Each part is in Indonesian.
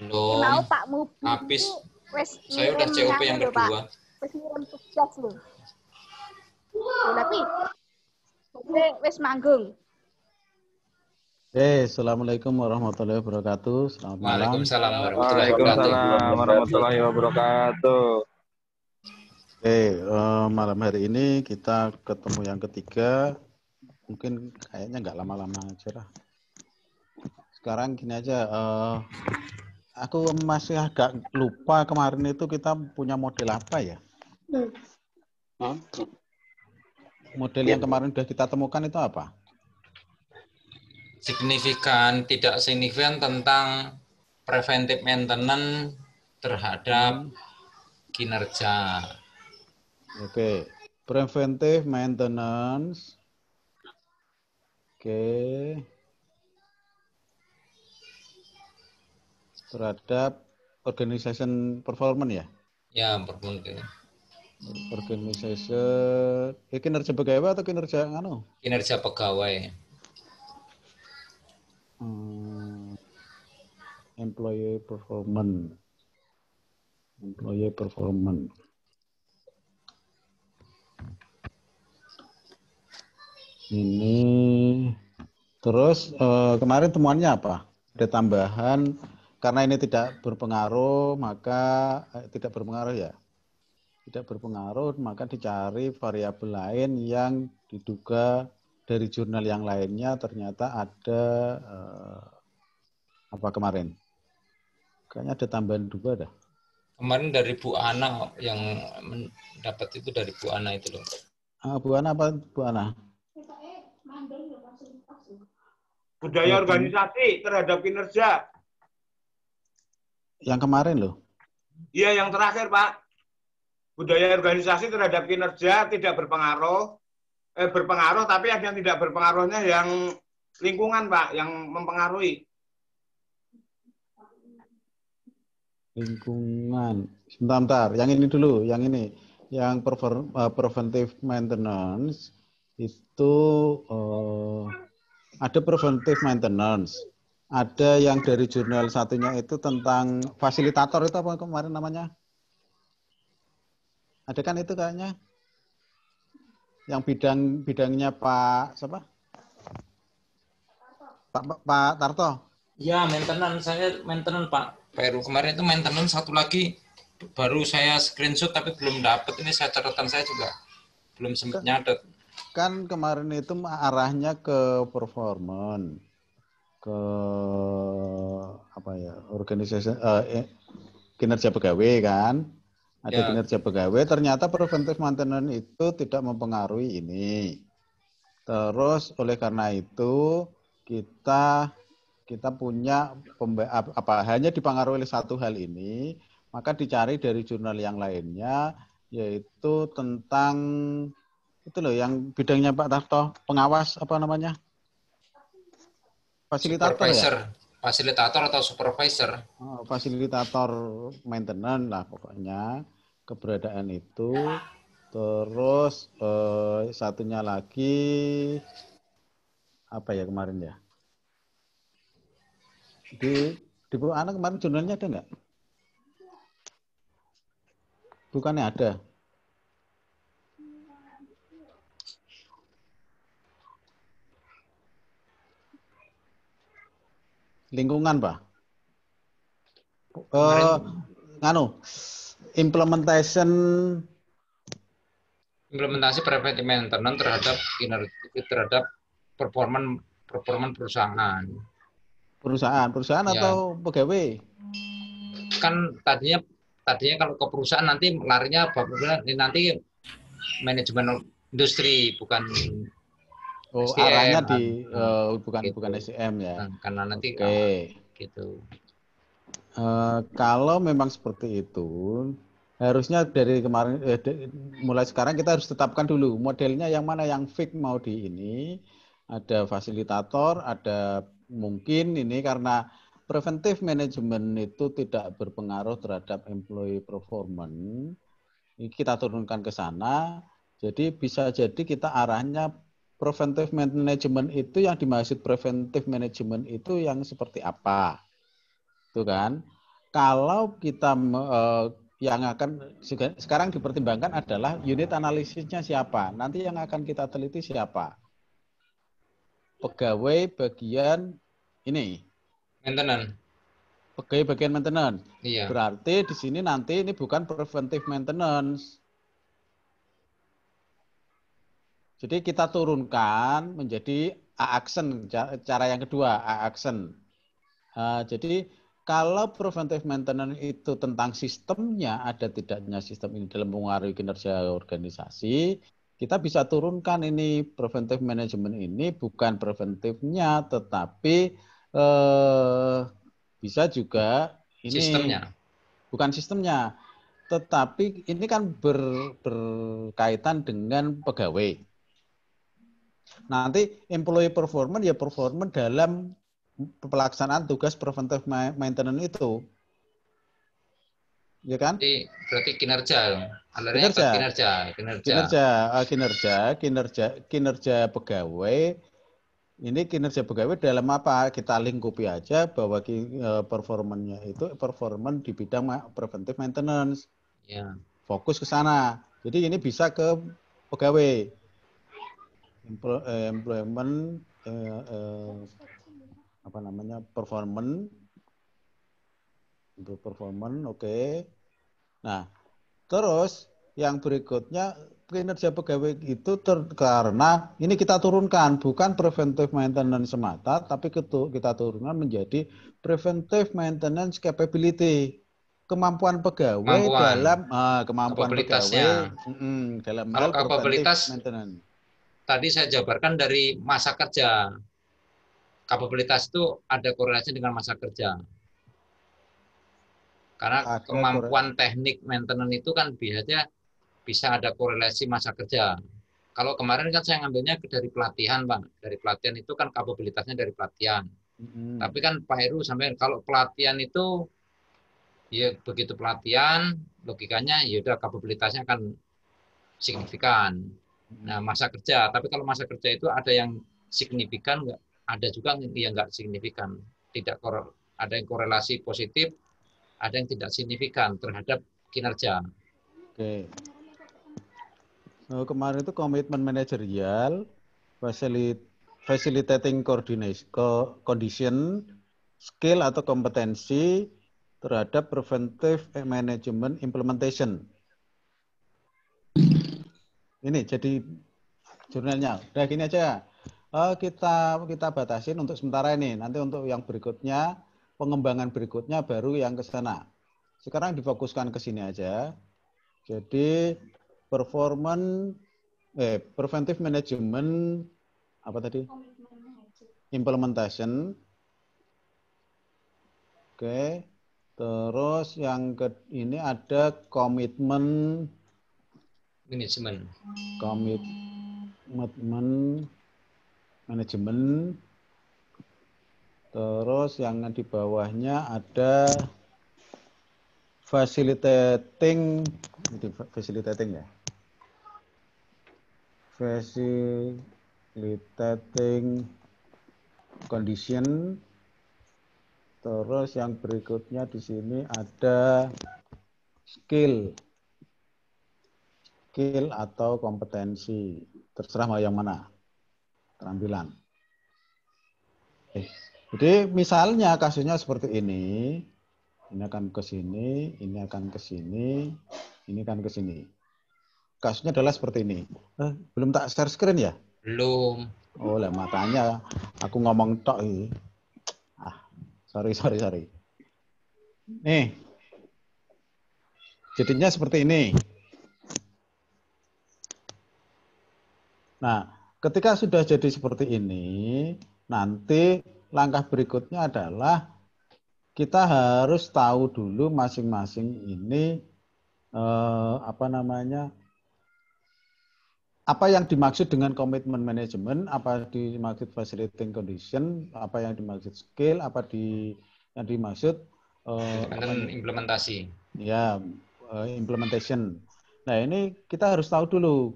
Belum. Mau Pak Mubi Habis. Itu, saya udah COP yang kedua. Pak. Wes ngirim tugas loh. Loh, tapi wes manggung. Eh, hey, assalamualaikum warahmatullahi wabarakatuh. Selamat malam. Waalaikumsalam warahmatullahi wabarakatuh. Waalaikumsalam warahmatullahi wabarakatuh. Eh, hey, uh, malam hari ini kita ketemu yang ketiga. Mungkin kayaknya nggak lama-lama aja lah. Sekarang gini aja, uh, aku masih agak lupa kemarin itu kita punya model apa ya? Hmm. Model yang kemarin sudah kita temukan itu apa? Signifikan, tidak signifikan tentang preventive maintenance terhadap hmm. kinerja. Oke, okay. preventive maintenance. Oke. Okay. terhadap organization performance ya? Ya, performance. organisasi ya, kinerja pegawai atau kinerja ngano? Kinerja pegawai. Hmm. Employee performance. Employee performance. Ini terus eh, kemarin temuannya apa? Ada tambahan karena ini tidak berpengaruh maka eh, tidak berpengaruh ya tidak berpengaruh maka dicari variabel lain yang diduga dari jurnal yang lainnya ternyata ada eh, apa kemarin kayaknya ada tambahan dua dah kemarin dari Bu Ana yang mendapat itu dari Bu Ana itu loh ah, Bu Ana apa Bu Ana budaya organisasi terhadap kinerja yang kemarin loh. Iya, yang terakhir, Pak. Budaya organisasi terhadap kinerja tidak berpengaruh, eh, berpengaruh tapi ada yang tidak berpengaruhnya yang lingkungan, Pak, yang mempengaruhi. Lingkungan. Sebentar, bentar. Yang ini dulu, yang ini. Yang prefer, eh, preventive maintenance itu uh, ada preventive maintenance ada yang dari jurnal satunya itu tentang fasilitator itu apa kemarin namanya? Ada kan itu kayaknya? Yang bidang bidangnya Pak siapa? Pak Pak, Pak Tarto. Ya, maintenance saya maintenance Pak Peru. Kemarin itu maintenance satu lagi baru saya screenshot tapi belum dapat ini saya catatan saya juga belum sempat kan nyadet. Kan kemarin itu arahnya ke performance ke apa ya organisasi uh, eh, kinerja pegawai kan ada ya. kinerja pegawai ternyata preventif maintenance itu tidak mempengaruhi ini terus oleh karena itu kita kita punya apa hanya dipengaruhi oleh satu hal ini maka dicari dari jurnal yang lainnya yaitu tentang itu loh yang bidangnya Pak Tarto pengawas apa namanya fasilitator ya? supervisor. ya? Fasilitator atau supervisor? Oh, fasilitator maintenance lah pokoknya keberadaan itu. Terus eh, satunya lagi apa ya kemarin ya? Di di anak kemarin jurnalnya ada nggak? Bukannya ada? lingkungan pak uh, anu implementation implementasi preventive maintenance terhadap terhadap performan performan perusahaan perusahaan perusahaan ya. atau pegawai kan tadinya tadinya kalau ke perusahaan nanti larinya nanti manajemen industri bukan Oh, SDM, arahnya di uh, bukan gitu. bukan SDM ya. Nah, karena nanti okay. Kalau, gitu. Uh, kalau memang seperti itu, harusnya dari kemarin eh, de, mulai sekarang kita harus tetapkan dulu modelnya yang mana yang fix mau di ini. Ada fasilitator, ada mungkin ini karena preventif manajemen itu tidak berpengaruh terhadap employee performance. Kita turunkan ke sana. Jadi bisa jadi kita arahnya preventive management itu yang dimaksud preventive management itu yang seperti apa? Itu kan. Kalau kita uh, yang akan sekarang dipertimbangkan adalah unit analisisnya siapa. Nanti yang akan kita teliti siapa. Pegawai bagian ini. Maintenance. Pegawai bagian maintenance. Iya. Berarti di sini nanti ini bukan preventive maintenance. Jadi kita turunkan menjadi A action cara yang kedua A action. Uh, jadi kalau preventive maintenance itu tentang sistemnya ada tidaknya sistem ini dalam mengaruhi kinerja organisasi, kita bisa turunkan ini preventive management ini bukan preventifnya tetapi uh, bisa juga ini sistemnya. Bukan sistemnya. Tetapi ini kan ber, berkaitan dengan pegawai. Nanti employee performance ya performance dalam pelaksanaan tugas preventive maintenance itu. Ya kan? Jadi, berarti kinerja. kinerja. kinerja. Kinerja. Kinerja, ah, kinerja, kinerja, kinerja pegawai. Ini kinerja pegawai dalam apa? Kita lingkupi aja bahwa eh, performanya itu performan di bidang preventive maintenance. Ya. Fokus ke sana. Jadi ini bisa ke pegawai. Eh, employment eh, eh, apa namanya performance untuk performance oke okay. nah terus yang berikutnya kinerja pegawai itu ter, karena ini kita turunkan bukan preventive maintenance semata tapi kita turunkan menjadi preventive maintenance capability kemampuan pegawai kemampuan. dalam uh, kemampuan pegawai mm, dalam kapabilitas maintenance tadi saya jabarkan dari masa kerja. Kapabilitas itu ada korelasi dengan masa kerja. Karena ada kemampuan korelasi. teknik maintenance itu kan biasanya bisa ada korelasi masa kerja. Kalau kemarin kan saya ngambilnya dari pelatihan, Bang. Dari pelatihan itu kan kapabilitasnya dari pelatihan. hmm Tapi kan Pak Heru sampai kalau pelatihan itu ya begitu pelatihan logikanya ya udah kapabilitasnya akan signifikan nah, masa kerja. Tapi kalau masa kerja itu ada yang signifikan, ada juga yang nggak signifikan. Tidak ada yang korelasi positif, ada yang tidak signifikan terhadap kinerja. Oke. So, kemarin itu komitmen manajerial, facilitating coordination, condition, skill atau kompetensi terhadap preventive management implementation ini jadi jurnalnya. Udah gini aja. Uh, kita kita batasin untuk sementara ini. Nanti untuk yang berikutnya, pengembangan berikutnya baru yang ke sana. Sekarang difokuskan ke sini aja. Jadi performan, eh preventive management apa tadi? Implementation. Oke. Okay. Terus yang ke ini ada komitmen manajemen komitmen manajemen terus yang di bawahnya ada facilitating facilitating ya facilitating condition terus yang berikutnya di sini ada skill skill atau kompetensi. Terserah mau yang mana. Keterampilan. Eh, jadi misalnya kasusnya seperti ini. Ini akan ke sini, ini akan ke sini, ini akan ke sini. Kasusnya adalah seperti ini. Eh, belum tak share screen ya? Belum. Oh lah matanya aku ngomong tok Ah, sorry sorry sorry. Nih. Jadinya seperti ini. Nah, ketika sudah jadi seperti ini, nanti langkah berikutnya adalah kita harus tahu dulu masing-masing ini eh, apa namanya apa yang dimaksud dengan komitmen manajemen, apa dimaksud facilitating condition, apa yang dimaksud skill, apa di yang dimaksud eh, implementasi. Ya, eh, implementation. Nah, ini kita harus tahu dulu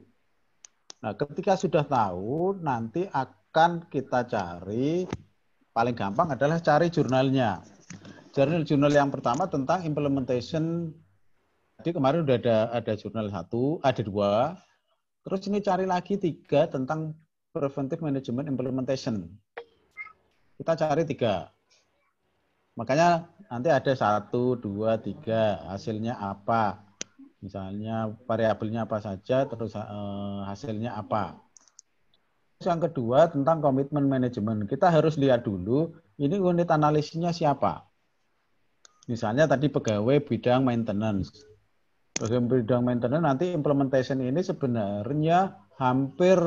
Nah, ketika sudah tahu, nanti akan kita cari paling gampang adalah cari jurnalnya. Jurnal-jurnal yang pertama tentang implementation. Jadi kemarin udah ada ada jurnal satu, ada dua. Terus ini cari lagi tiga tentang preventive management implementation. Kita cari tiga. Makanya nanti ada satu, dua, tiga. Hasilnya apa? Misalnya variabelnya apa saja, terus uh, hasilnya apa. Terus yang kedua tentang komitmen manajemen. Kita harus lihat dulu ini unit analisisnya siapa. Misalnya tadi pegawai bidang maintenance. Pegawai bidang maintenance nanti implementation ini sebenarnya hampir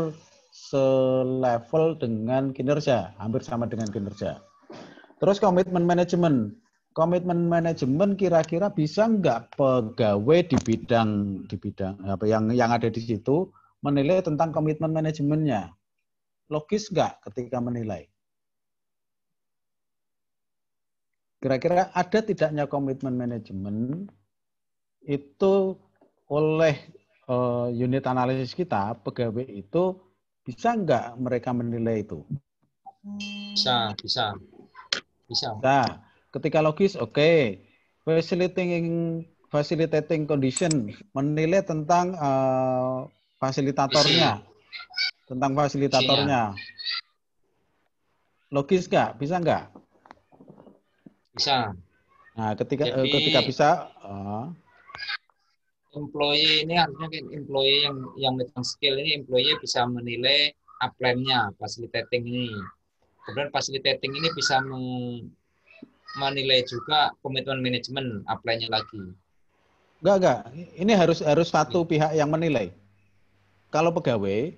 selevel dengan kinerja, hampir sama dengan kinerja. Terus komitmen manajemen komitmen manajemen kira-kira bisa nggak pegawai di bidang di bidang apa yang yang ada di situ menilai tentang komitmen manajemennya logis nggak ketika menilai kira-kira ada tidaknya komitmen manajemen itu oleh uh, unit analisis kita pegawai itu bisa nggak mereka menilai itu bisa bisa bisa bisa nah, Ketika logis, oke. Okay. Facilitating facilitating condition menilai tentang uh, fasilitatornya, tentang fasilitatornya. Iya. Logis nggak? Bisa nggak? Bisa. Nah, ketika eh, Jadi, uh, ketika bisa. Uh, employee ini artinya kan employee yang yang dengan skill ini employee bisa menilai upline-nya, facilitating ini. Kemudian facilitating ini bisa menilai juga komitmen manajemen apply-nya lagi. Enggak, enggak. Ini harus harus satu iya. pihak yang menilai. Kalau pegawai,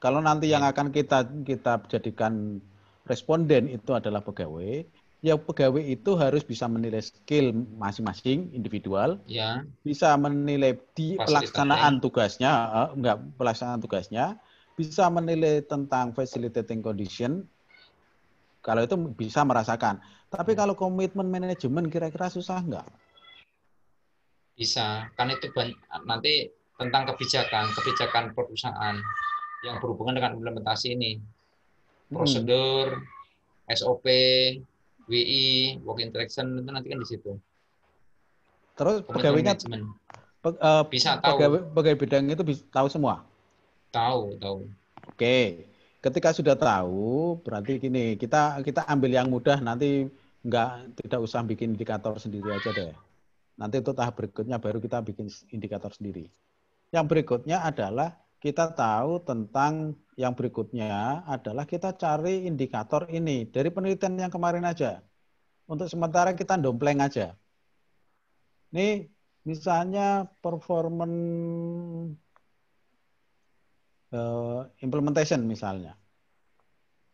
kalau nanti yang iya. akan kita kita jadikan responden itu adalah pegawai, ya pegawai itu harus bisa menilai skill masing-masing individual, ya. bisa menilai di Pasti pelaksanaan ya. tugasnya, eh, enggak pelaksanaan tugasnya, bisa menilai tentang facilitating condition kalau itu bisa merasakan. Tapi hmm. kalau komitmen manajemen kira-kira susah nggak? Bisa, kan itu nanti tentang kebijakan, kebijakan perusahaan yang berhubungan dengan implementasi ini. Hmm. Prosedur, hmm. SOP, WI, work interaction itu nanti kan di situ. Terus pegawainya pe, uh, bisa tahu pegawai, pegawai bidang itu bisa, tahu semua. Tahu, tahu. Oke ketika sudah tahu berarti gini kita kita ambil yang mudah nanti nggak tidak usah bikin indikator sendiri aja deh. Nanti itu tahap berikutnya baru kita bikin indikator sendiri. Yang berikutnya adalah kita tahu tentang yang berikutnya adalah kita cari indikator ini dari penelitian yang kemarin aja. Untuk sementara kita dompleng aja. Ini misalnya performance uh, implementation misalnya.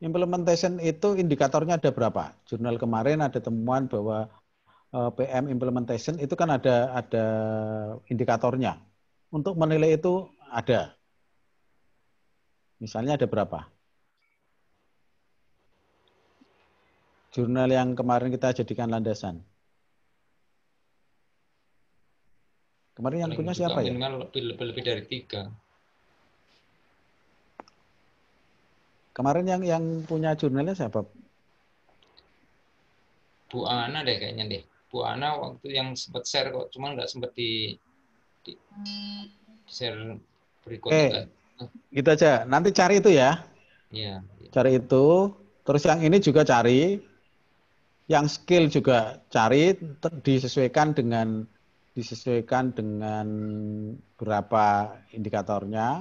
Implementation itu indikatornya ada berapa? Jurnal kemarin ada temuan bahwa eh, PM implementation itu kan ada ada indikatornya. Untuk menilai itu ada. Misalnya ada berapa? Jurnal yang kemarin kita jadikan landasan. Kemarin yang Paling punya siapa ya? Minimal lebih, lebih dari tiga. Kemarin yang yang punya jurnalnya siapa? Bu Ana deh kayaknya deh. Bu Ana waktu yang sempat share kok, cuma nggak sempat di, di share berikutnya. Eh, kan? gitu aja. Nanti cari itu ya. Iya. Cari itu. Terus yang ini juga cari. Yang skill juga cari. Disesuaikan dengan disesuaikan dengan berapa indikatornya.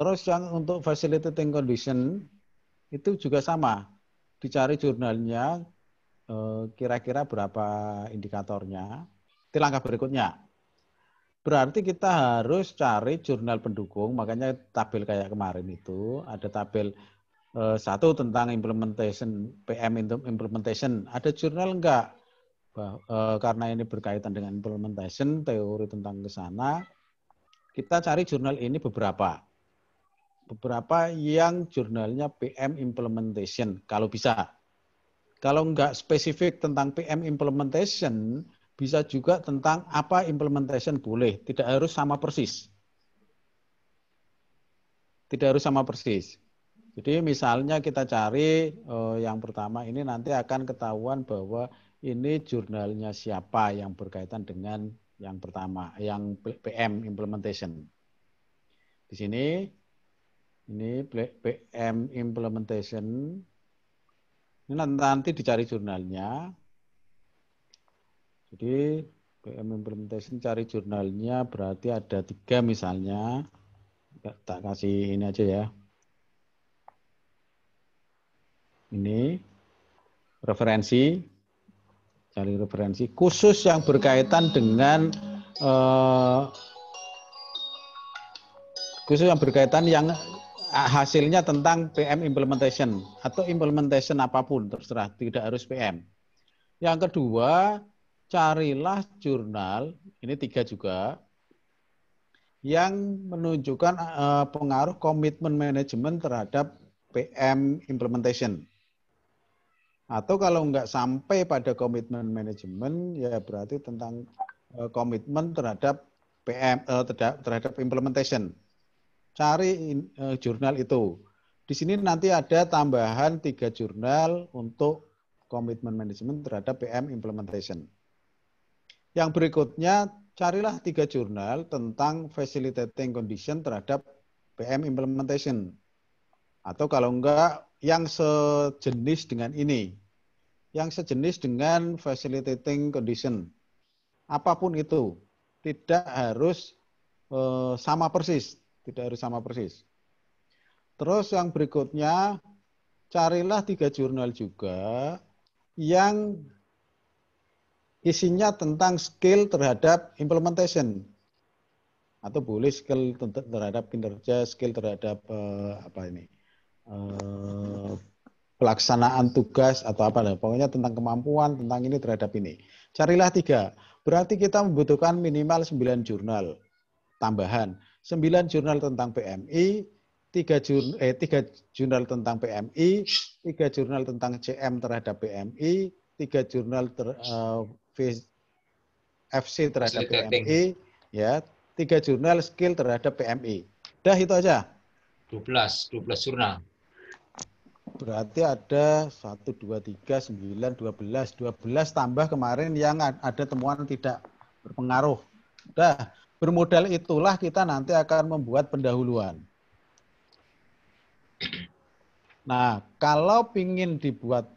Terus yang untuk facilitating condition itu juga sama. Dicari jurnalnya eh, kira-kira berapa indikatornya. Itu langkah berikutnya. Berarti kita harus cari jurnal pendukung, makanya tabel kayak kemarin itu ada tabel eh, satu tentang implementation PM implementation. Ada jurnal enggak? Eh, karena ini berkaitan dengan implementation, teori tentang ke sana, kita cari jurnal ini beberapa beberapa yang jurnalnya PM implementation kalau bisa. Kalau enggak spesifik tentang PM implementation, bisa juga tentang apa implementation boleh, tidak harus sama persis. Tidak harus sama persis. Jadi misalnya kita cari eh, yang pertama ini nanti akan ketahuan bahwa ini jurnalnya siapa yang berkaitan dengan yang pertama, yang PM implementation. Di sini ini PM implementation. Ini nanti dicari jurnalnya. Jadi PM implementation cari jurnalnya berarti ada tiga misalnya. Tak kasih ini aja ya. Ini referensi cari referensi khusus yang berkaitan dengan eh, khusus yang berkaitan yang Eh, hasilnya tentang PM implementation atau implementation apapun terserah tidak harus PM. Yang kedua, carilah jurnal ini tiga juga yang menunjukkan eh, pengaruh komitmen manajemen terhadap PM implementation. Atau kalau enggak sampai pada komitmen manajemen, ya berarti tentang eh, komitmen terhadap PM terhadap implementation cari e, jurnal itu. Di sini nanti ada tambahan tiga jurnal untuk komitmen manajemen terhadap PM implementation. Yang berikutnya, carilah tiga jurnal tentang facilitating condition terhadap PM implementation. Atau kalau enggak, yang sejenis dengan ini. Yang sejenis dengan facilitating condition. Apapun itu. Tidak harus e, sama persis, tidak harus sama persis. Terus yang berikutnya, carilah tiga jurnal juga yang isinya tentang skill terhadap implementation atau boleh skill terhadap kinerja, skill terhadap uh, apa ini uh, pelaksanaan tugas atau apa lah. Pokoknya tentang kemampuan tentang ini terhadap ini. Carilah tiga. Berarti kita membutuhkan minimal sembilan jurnal tambahan. 9 jurnal tentang PMI, 3 jurnal, hmm. eh, 3 jurnal tentang PMI, 3 jurnal tentang CM terhadap PMI, 3 jurnal ter, uh, eh, FC terhadap PMI, ya, 3 jurnal skill terhadap PMI. Dah itu aja. 12, 12 jurnal. Berarti ada 1, 2, 3, 9, 12. 12 tambah kemarin yang ada temuan tidak berpengaruh. Dah, bermodal itulah kita nanti akan membuat pendahuluan. Nah, kalau ingin dibuat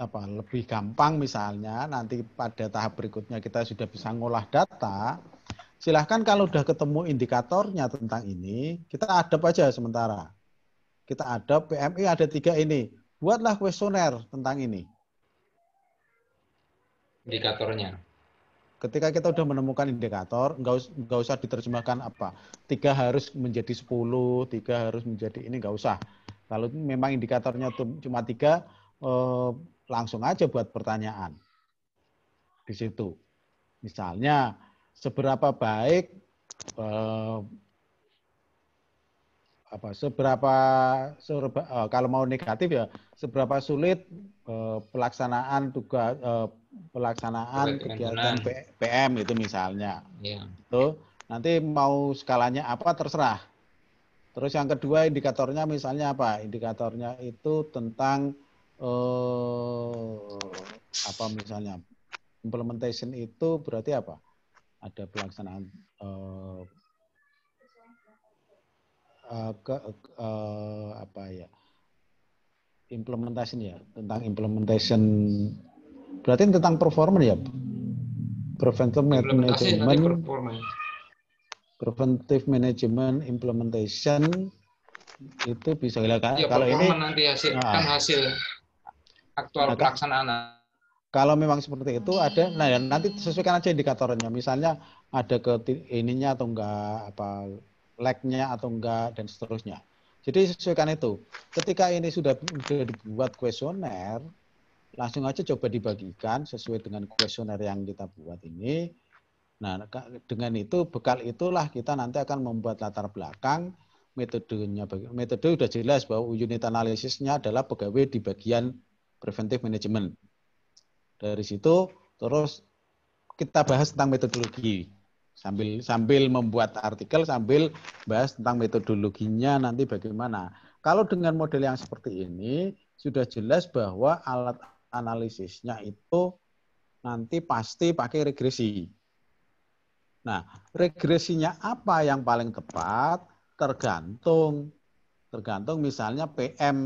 apa lebih gampang misalnya, nanti pada tahap berikutnya kita sudah bisa ngolah data, silahkan kalau sudah ketemu indikatornya tentang ini, kita adep aja sementara. Kita adep PMI ada tiga ini, buatlah kuesioner tentang ini. Indikatornya ketika kita sudah menemukan indikator, nggak us nggak usah diterjemahkan apa tiga harus menjadi sepuluh, tiga harus menjadi ini nggak usah. Kalau memang indikatornya cuma tiga, eh, langsung aja buat pertanyaan di situ. Misalnya seberapa baik eh, apa seberapa serba, uh, kalau mau negatif ya seberapa sulit uh, pelaksanaan tugas uh, eh, pelaksanaan kegiatan PM itu misalnya. Yeah. Itu nanti mau skalanya apa terserah. Terus yang kedua indikatornya misalnya apa? Indikatornya itu tentang uh, apa misalnya implementation itu berarti apa? Ada pelaksanaan uh, uh, ke uh, apa ya implementation ya tentang implementasi berarti tentang performa ya preventive management preventive management implementation itu bisa ya, kalau ini nanti hasil, nah, kan hasil aktual nah, pelaksanaan kalau memang seperti itu ada nah ya, nanti sesuaikan aja indikatornya misalnya ada ke ininya atau enggak apa lagnya atau enggak dan seterusnya. Jadi sesuaikan itu. Ketika ini sudah, sudah dibuat kuesioner, langsung aja coba dibagikan sesuai dengan kuesioner yang kita buat ini. Nah, dengan itu bekal itulah kita nanti akan membuat latar belakang metodenya. Metode sudah jelas bahwa unit analisisnya adalah pegawai di bagian Preventive Management. Dari situ terus kita bahas tentang metodologi sambil sambil membuat artikel sambil bahas tentang metodologinya nanti bagaimana. Kalau dengan model yang seperti ini sudah jelas bahwa alat analisisnya itu nanti pasti pakai regresi. Nah, regresinya apa yang paling tepat tergantung tergantung misalnya PM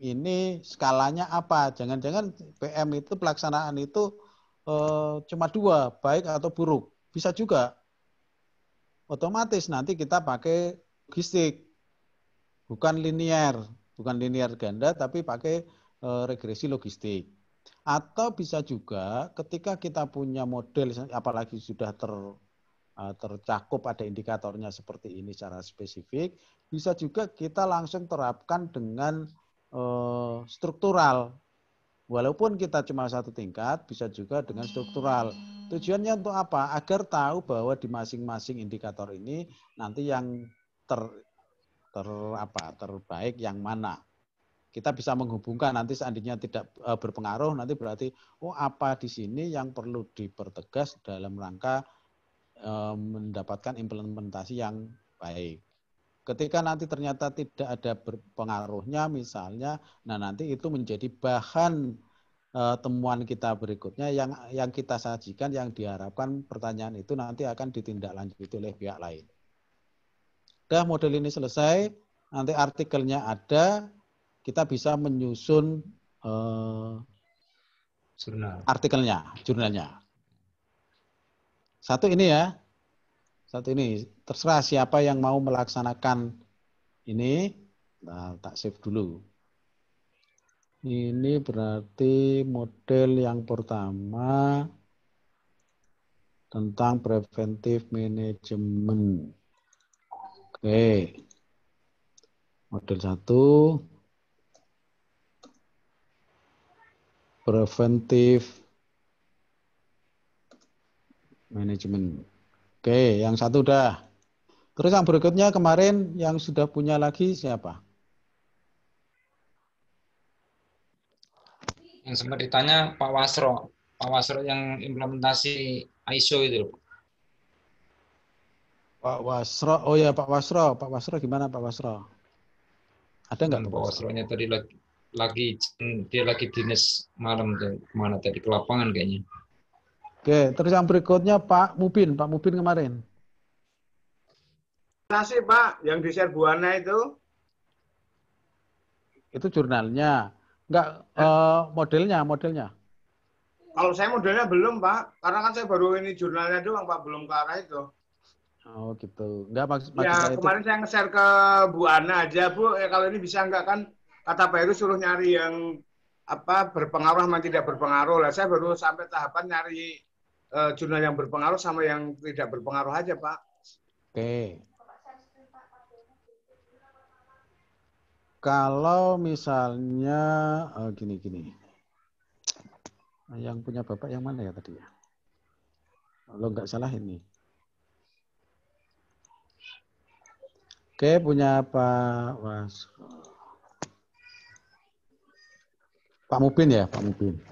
ini skalanya apa. Jangan-jangan PM itu pelaksanaan itu eh, cuma dua, baik atau buruk bisa juga otomatis nanti kita pakai logistik bukan linear bukan linear ganda tapi pakai eh, regresi logistik atau bisa juga ketika kita punya model apalagi sudah ter eh, tercakup ada indikatornya seperti ini secara spesifik bisa juga kita langsung terapkan dengan eh, struktural Walaupun kita cuma satu tingkat, bisa juga dengan struktural. Tujuannya untuk apa? Agar tahu bahwa di masing-masing indikator ini nanti yang ter ter apa terbaik yang mana. Kita bisa menghubungkan nanti seandainya tidak e, berpengaruh nanti berarti oh apa di sini yang perlu dipertegas dalam rangka e, mendapatkan implementasi yang baik. Ketika nanti ternyata tidak ada pengaruhnya misalnya, nah nanti itu menjadi bahan eh, temuan kita berikutnya yang yang kita sajikan yang diharapkan pertanyaan itu nanti akan ditindaklanjuti oleh pihak lain. Dah model ini selesai, nanti artikelnya ada, kita bisa menyusun uh, jurnal. artikelnya, jurnalnya. Satu ini ya, saat ini. Terserah siapa yang mau melaksanakan ini. Nah, tak save dulu. Ini berarti model yang pertama tentang preventif management. Oke. Model satu preventif management. Oke, yang satu udah. Terus yang berikutnya kemarin yang sudah punya lagi siapa? Yang sempat ditanya Pak Wasro. Pak Wasro yang implementasi ISO itu Pak Wasro, oh ya Pak Wasro. Pak Wasro gimana Pak Wasro? Ada nggak Pak, Pak tadi lagi, lagi dia lagi dinas malam tuh, kemana tadi ke lapangan kayaknya. Oke, terus yang berikutnya Pak Mubin, Pak Mubin kemarin. Terima kasih Pak, yang di share itu. Itu jurnalnya, enggak eh. uh, modelnya, modelnya. Kalau saya modelnya belum Pak, karena kan saya baru ini jurnalnya doang Pak, belum ke arah itu. Oh gitu, enggak maksud, maksud ya, kemarin saya nge-share ke Bu Ana aja Bu, ya, kalau ini bisa enggak kan kata Pak Heru suruh nyari yang apa berpengaruh sama tidak berpengaruh lah. Saya baru sampai tahapan nyari Eh, jurnal yang berpengaruh sama yang tidak berpengaruh aja, Pak. Oke. Kalau misalnya gini-gini, eh, yang punya bapak yang mana ya tadi ya? Kalau nggak salah ini. Oke, punya Pak Was. Pak Mubin ya, Pak Mubin.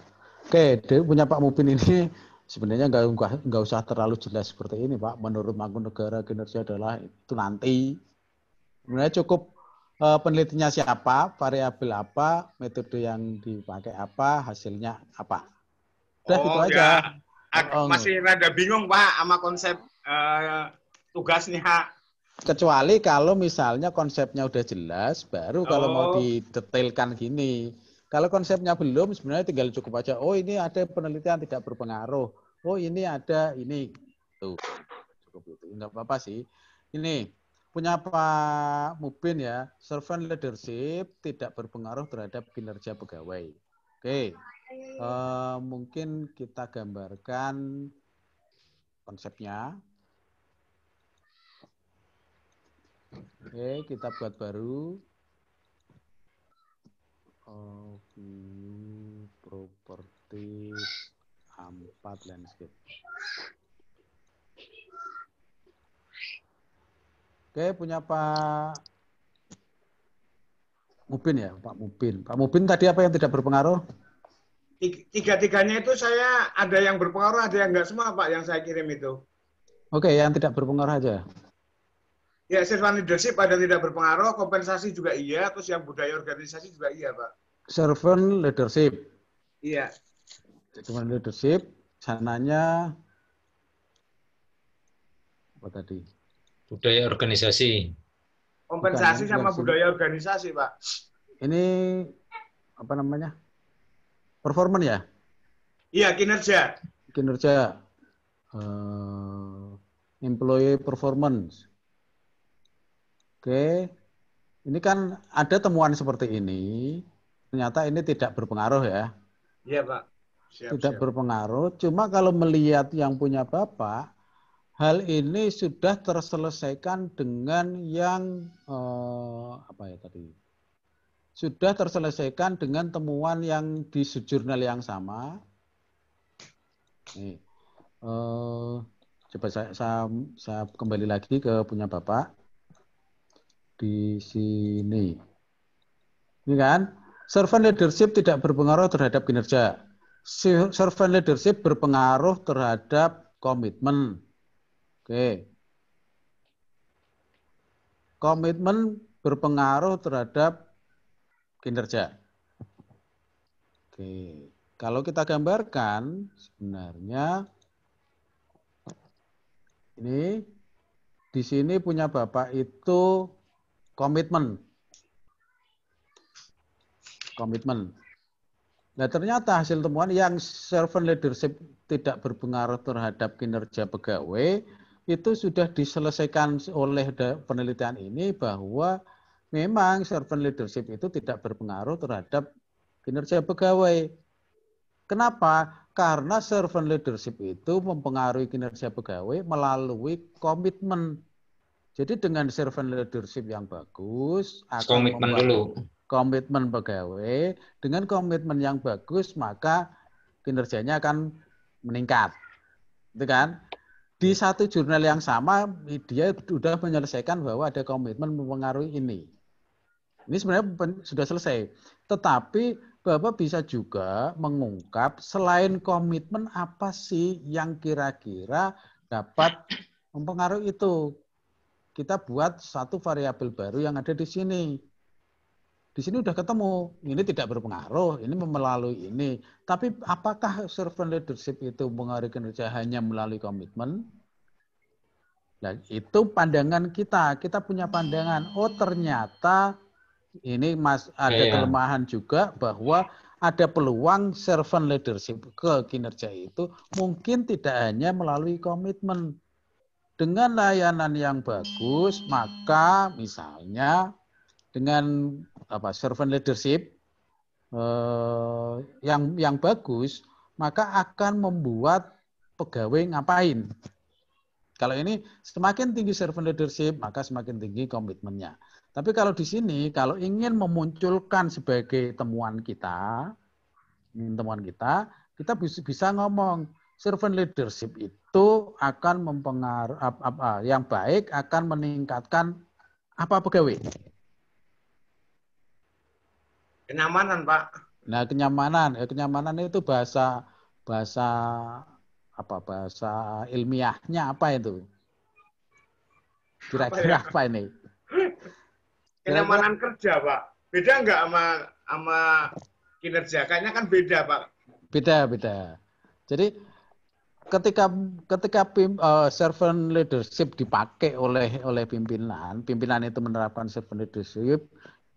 Oke, punya Pak Mubin ini sebenarnya nggak nggak usah terlalu jelas seperti ini pak menurut Mangkunegara kinerja adalah itu nanti sebenarnya cukup uh, penelitinya siapa variabel apa metode yang dipakai apa hasilnya apa udah gitu oh, itu ya. aja Aku oh, masih enggak. rada bingung pak sama konsep uh, tugasnya kecuali kalau misalnya konsepnya udah jelas baru oh. kalau mau oh. didetailkan gini kalau konsepnya belum sebenarnya tinggal cukup aja oh ini ada penelitian tidak berpengaruh oh ini ada ini. Tuh. Cukup itu. Enggak apa-apa sih. Ini punya Pak Mubin ya, servant leadership tidak berpengaruh terhadap kinerja pegawai. Oke. Uh, mungkin kita gambarkan konsepnya. Oke, kita buat baru. Oke, properti empat landscape. Oke, punya Pak Mupin ya, Pak Mupin. Pak Mupin tadi apa yang tidak berpengaruh? Tiga-tiganya itu saya ada yang berpengaruh, ada yang enggak semua Pak yang saya kirim itu. Oke, yang tidak berpengaruh aja. Ya, servant leadership ada tidak berpengaruh, kompensasi juga iya, terus yang budaya organisasi juga iya Pak. Servant leadership. Iya. Cuman leadership, sananya apa tadi? Budaya organisasi. Kompensasi sama leadership. budaya organisasi, Pak. Ini apa namanya? Performan ya? Iya, kinerja. Kinerja. Uh, employee performance. Oke. Okay. Ini kan ada temuan seperti ini, ternyata ini tidak berpengaruh ya. Iya, Pak siap, tidak siap. berpengaruh. Cuma kalau melihat yang punya bapak, hal ini sudah terselesaikan dengan yang eh, apa ya tadi? Sudah terselesaikan dengan temuan yang di jurnal yang sama. Nih, eh, coba saya, saya, saya kembali lagi ke punya bapak di sini. Ini kan, servant leadership tidak berpengaruh terhadap kinerja servant leadership berpengaruh terhadap komitmen. Oke. Komitmen berpengaruh terhadap kinerja. Oke. Kalau kita gambarkan sebenarnya ini di sini punya Bapak itu komitmen. Komitmen. Nah ternyata hasil temuan yang servant leadership tidak berpengaruh terhadap kinerja pegawai itu sudah diselesaikan oleh penelitian ini bahwa memang servant leadership itu tidak berpengaruh terhadap kinerja pegawai. Kenapa? Karena servant leadership itu mempengaruhi kinerja pegawai melalui komitmen. Jadi dengan servant leadership yang bagus, akan komitmen dulu komitmen pegawai dengan komitmen yang bagus maka kinerjanya akan meningkat itu kan di hmm. satu jurnal yang sama dia sudah menyelesaikan bahwa ada komitmen mempengaruhi ini ini sebenarnya sudah selesai tetapi Bapak bisa juga mengungkap selain komitmen apa sih yang kira-kira dapat mempengaruhi itu kita buat satu variabel baru yang ada di sini di sini udah ketemu, ini tidak berpengaruh, ini melalui ini. Tapi apakah servant leadership itu mengaruhi kinerja hanya melalui komitmen? Dan nah, itu pandangan kita, kita punya pandangan, oh ternyata ini mas ada iya. kelemahan juga bahwa ada peluang servant leadership ke kinerja itu mungkin tidak hanya melalui komitmen. Dengan layanan yang bagus, maka misalnya dengan apa servant leadership eh, yang yang bagus maka akan membuat pegawai ngapain. Kalau ini semakin tinggi servant leadership maka semakin tinggi komitmennya. Tapi kalau di sini kalau ingin memunculkan sebagai temuan kita, temuan kita, kita bisa ngomong servant leadership itu akan mempengaruhi yang baik akan meningkatkan apa pegawai Kenyamanan, Pak. Nah, kenyamanan, ya, kenyamanan itu bahasa bahasa apa bahasa ilmiahnya apa itu? Kira-kira apa, ya? apa ini? Kenyamanan Kira-kira... kerja, Pak. Beda nggak sama sama kinerja? Kayaknya kan beda, Pak. Beda, beda. Jadi ketika ketika pim, uh, servant leadership dipakai oleh oleh pimpinan, pimpinan itu menerapkan servant leadership,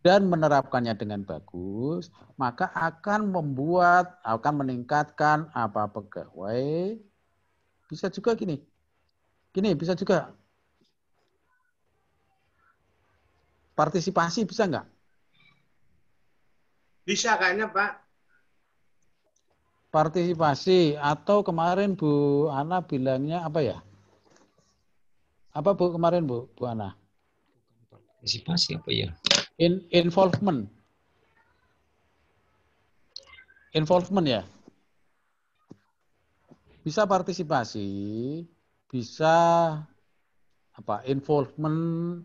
dan menerapkannya dengan bagus, maka akan membuat, akan meningkatkan apa pegawai. Bisa juga gini. Gini, bisa juga. Partisipasi bisa enggak? Bisa kayaknya, Pak. Partisipasi atau kemarin Bu Ana bilangnya apa ya? Apa Bu kemarin Bu Bu Ana? Partisipasi apa ya? in involvement involvement ya bisa partisipasi bisa apa involvement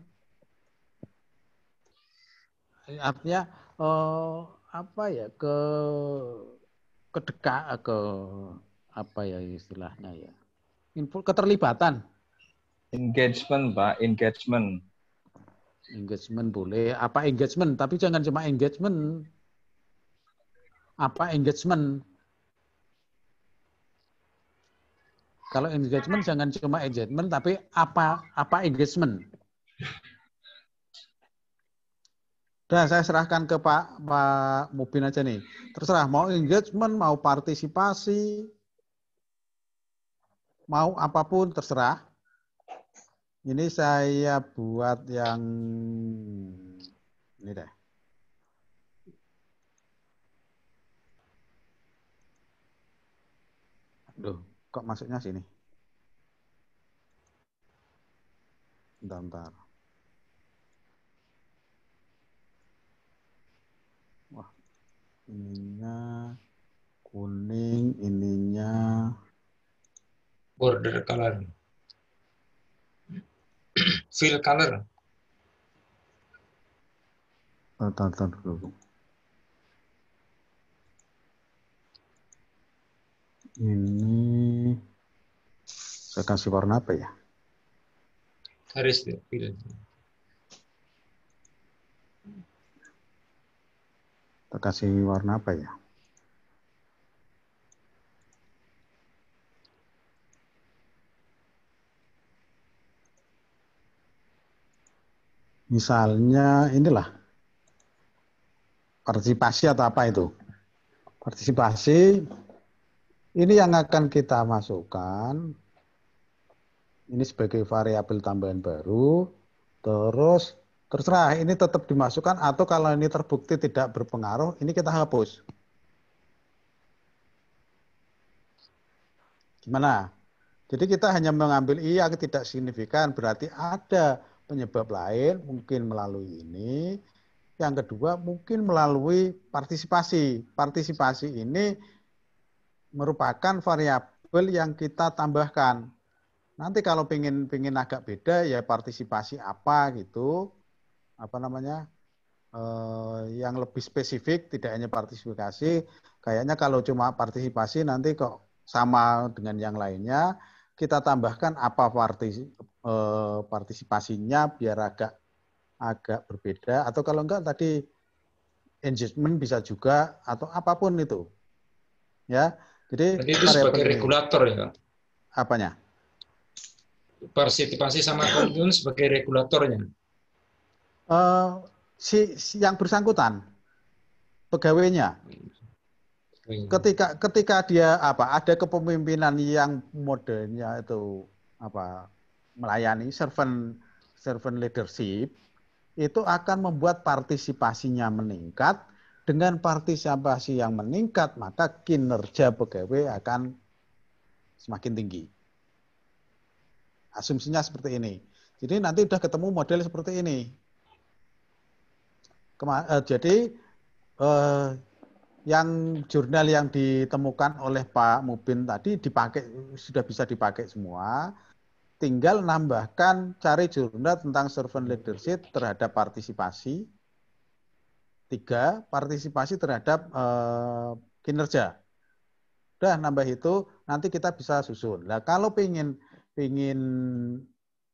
artinya eh, apa ya ke kedekat, ke apa ya istilahnya ya info keterlibatan engagement pak engagement Engagement boleh. Apa engagement? Tapi jangan cuma engagement. Apa engagement? Kalau engagement jangan cuma engagement, tapi apa apa engagement? dan saya serahkan ke Pak Pak Mubin aja nih. Terserah mau engagement, mau partisipasi, mau apapun terserah. Ini saya buat yang ini deh. Aduh, kok masuknya sini? Bentar, bentar. Wah, ininya kuning, ininya border color fill color. Ah, Ini saya kasih warna apa ya? Garis ya, Kita kasih warna apa ya? Misalnya inilah partisipasi atau apa itu. Partisipasi ini yang akan kita masukkan ini sebagai variabel tambahan baru. Terus terserah ini tetap dimasukkan atau kalau ini terbukti tidak berpengaruh, ini kita hapus. Gimana? Jadi kita hanya mengambil I yang tidak signifikan, berarti ada penyebab lain mungkin melalui ini. Yang kedua mungkin melalui partisipasi. Partisipasi ini merupakan variabel yang kita tambahkan. Nanti kalau pingin pingin agak beda ya partisipasi apa gitu, apa namanya eh, yang lebih spesifik tidak hanya partisipasi. Kayaknya kalau cuma partisipasi nanti kok sama dengan yang lainnya kita tambahkan apa Eh, partisipasinya biar agak agak berbeda atau kalau enggak tadi engagement bisa juga atau apapun itu. Ya. Jadi Berarti itu sebagai ini. regulator ya, Apanya? Partisipasi sama konsumen sebagai regulatornya. Uh, si, si yang bersangkutan pegawainya. Ketika ketika dia apa ada kepemimpinan yang modelnya itu apa melayani servant servant leadership itu akan membuat partisipasinya meningkat. Dengan partisipasi yang meningkat, maka kinerja pegawai akan semakin tinggi. Asumsinya seperti ini. Jadi nanti sudah ketemu model seperti ini. Kema uh, jadi uh, yang jurnal yang ditemukan oleh Pak Mubin tadi dipakai sudah bisa dipakai semua tinggal nambahkan cari jurnal tentang servant leadership terhadap partisipasi. Tiga, partisipasi terhadap eh, kinerja. Udah nambah itu, nanti kita bisa susun. lah kalau pingin pingin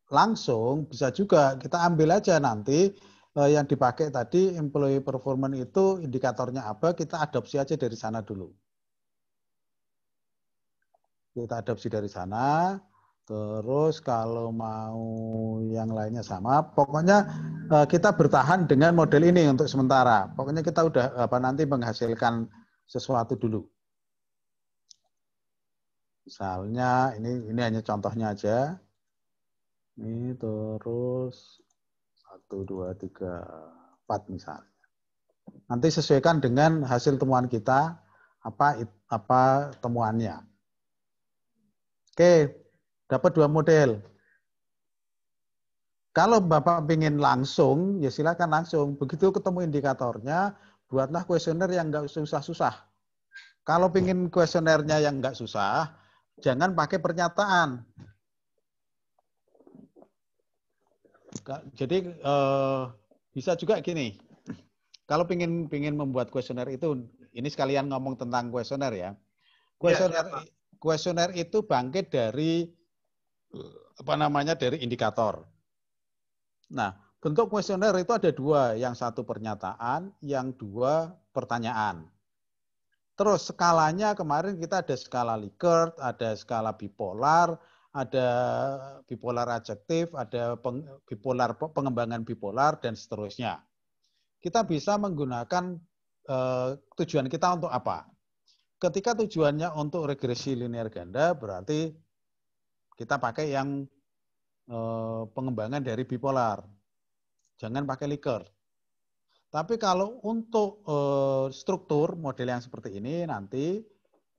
langsung bisa juga kita ambil aja nanti eh, yang dipakai tadi employee performance itu indikatornya apa kita adopsi aja dari sana dulu kita adopsi dari sana Terus kalau mau yang lainnya sama, pokoknya eh, kita bertahan dengan model ini untuk sementara. Pokoknya kita udah apa nanti menghasilkan sesuatu dulu. Misalnya ini ini hanya contohnya aja. Ini terus satu dua tiga empat misalnya. Nanti sesuaikan dengan hasil temuan kita apa apa temuannya. Oke. Okay. Dapat dua model. Kalau Bapak ingin langsung, ya silakan langsung. Begitu ketemu indikatornya, buatlah kuesioner yang nggak susah-susah. Kalau ingin kuesionernya yang nggak susah, jangan pakai pernyataan. Jadi eh, bisa juga gini. Kalau ingin ingin membuat kuesioner itu, ini sekalian ngomong tentang kuesioner ya. ya kuesioner ya, kuesioner itu bangkit dari Eh, apa namanya dari indikator. Nah, bentuk kuesioner itu ada dua, yang satu pernyataan, yang dua pertanyaan. Terus skalanya kemarin kita ada skala Likert, ada skala bipolar, ada bipolar adjektif, ada peng, bipolar pengembangan bipolar dan seterusnya. Kita bisa menggunakan eh, tujuan kita untuk apa? Ketika tujuannya untuk regresi linear ganda, berarti kita pakai yang eh, pengembangan dari bipolar. Jangan pakai liker. Tapi kalau untuk eh, struktur model yang seperti ini nanti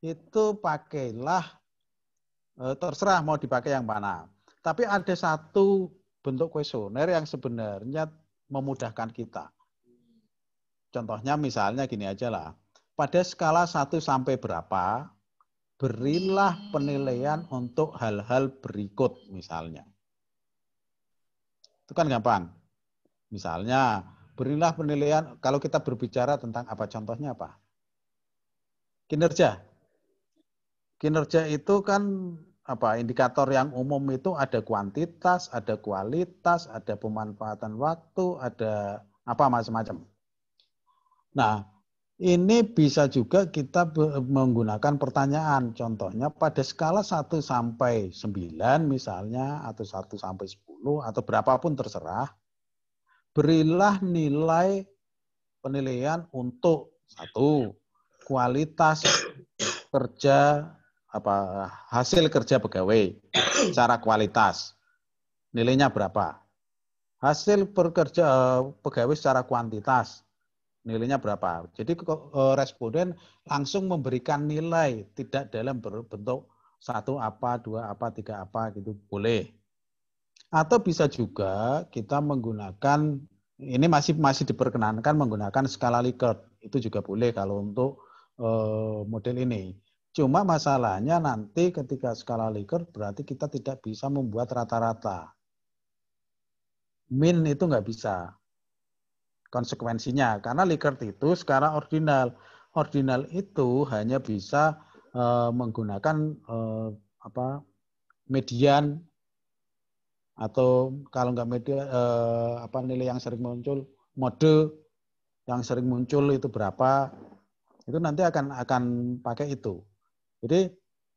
itu pakailah eh, terserah mau dipakai yang mana. Tapi ada satu bentuk kuesioner yang sebenarnya memudahkan kita. Contohnya misalnya gini aja lah. Pada skala 1 sampai berapa, berilah penilaian untuk hal-hal berikut misalnya. Itu kan gampang. Misalnya, berilah penilaian kalau kita berbicara tentang apa contohnya apa? Kinerja. Kinerja itu kan apa indikator yang umum itu ada kuantitas, ada kualitas, ada pemanfaatan waktu, ada apa macam-macam. Nah, ini bisa juga kita menggunakan pertanyaan. Contohnya pada skala 1 sampai 9 misalnya atau 1 sampai 10 atau berapapun terserah. Berilah nilai penilaian untuk satu kualitas kerja apa hasil kerja pegawai secara kualitas nilainya berapa hasil pekerja eh, pegawai secara kuantitas nilainya berapa. Jadi responden langsung memberikan nilai tidak dalam bentuk satu apa, dua apa, tiga apa gitu boleh. Atau bisa juga kita menggunakan ini masih masih diperkenankan menggunakan skala Likert itu juga boleh kalau untuk eh, model ini. Cuma masalahnya nanti ketika skala Likert berarti kita tidak bisa membuat rata-rata. Min itu nggak bisa konsekuensinya. Karena Likert itu sekarang ordinal. Ordinal itu hanya bisa uh, menggunakan uh, apa median atau kalau nggak media uh, apa nilai yang sering muncul mode yang sering muncul itu berapa itu nanti akan akan pakai itu jadi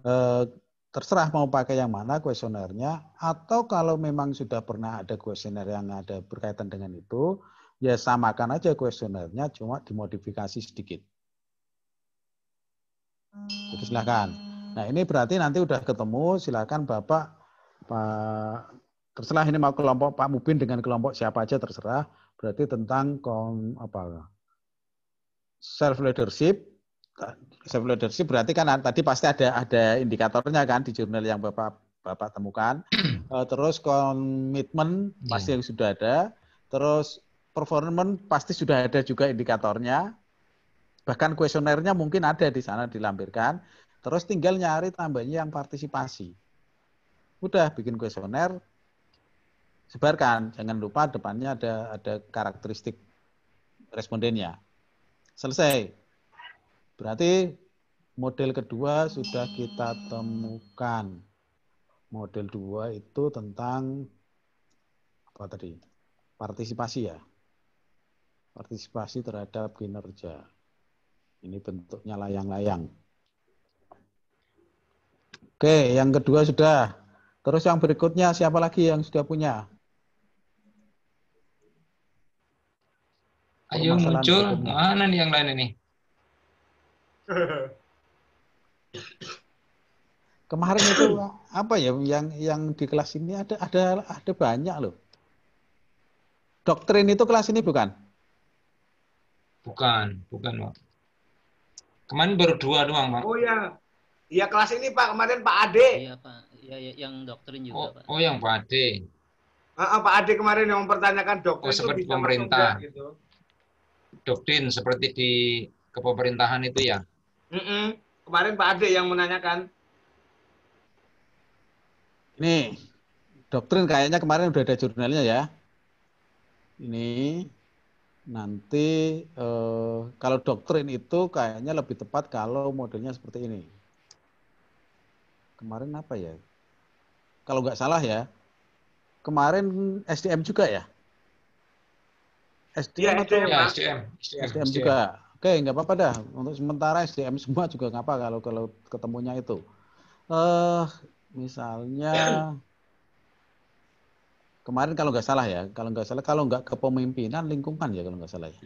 uh, terserah mau pakai yang mana kuesionernya atau kalau memang sudah pernah ada kuesioner yang ada berkaitan dengan itu Ya samakan aja kuesionernya, cuma dimodifikasi sedikit. Jadi silakan. Nah ini berarti nanti udah ketemu, silakan Bapak, Pak, terserah ini mau kelompok Pak Mubin dengan kelompok siapa aja terserah. Berarti tentang kom, apa self leadership. Self leadership berarti kan tadi pasti ada ada indikatornya kan di jurnal yang Bapak Bapak temukan. Eh, terus komitmen pasti iya. yang sudah ada. Terus performance pasti sudah ada juga indikatornya. Bahkan kuesionernya mungkin ada di sana dilampirkan. Terus tinggal nyari tambahnya yang partisipasi. Udah bikin kuesioner, sebarkan. Jangan lupa depannya ada ada karakteristik respondennya. Selesai. Berarti model kedua sudah kita temukan. Model dua itu tentang apa tadi? Partisipasi ya partisipasi terhadap kinerja. Ini bentuknya layang-layang. Oke, yang kedua sudah. Terus yang berikutnya siapa lagi yang sudah punya? Ayo muncul, mana nih yang lain ini? Kemarin itu apa ya yang yang di kelas ini ada ada ada banyak loh. Doktrin itu kelas ini bukan? Bukan, bukan Pak. Kemarin baru dua doang Pak. Oh ya, Iya kelas ini Pak kemarin Pak Ade. Iya Pak, ya, ya, yang dokterin juga oh, Pak. Oh yang Pak Ade. Uh, uh, Pak Ade kemarin yang mempertanyakan dokter oh, seperti pemerintah. Juga, gitu. Doktrin seperti di kepemerintahan itu ya. Mm -mm. Kemarin Pak Ade yang menanyakan. Nih, doktrin kayaknya kemarin udah ada jurnalnya ya. Ini nanti eh, kalau doktrin itu kayaknya lebih tepat kalau modelnya seperti ini. Kemarin apa ya? Kalau nggak salah ya, kemarin SDM juga ya? SDM ya, atau ya, SDM, SDM, SDM juga. SDM. Oke, nggak apa-apa dah. Untuk sementara SDM semua juga nggak apa kalau kalau ketemunya itu. Eh, misalnya. Ya kemarin kalau nggak salah ya, kalau nggak salah, kalau nggak kepemimpinan lingkungan ya kalau nggak salah ya.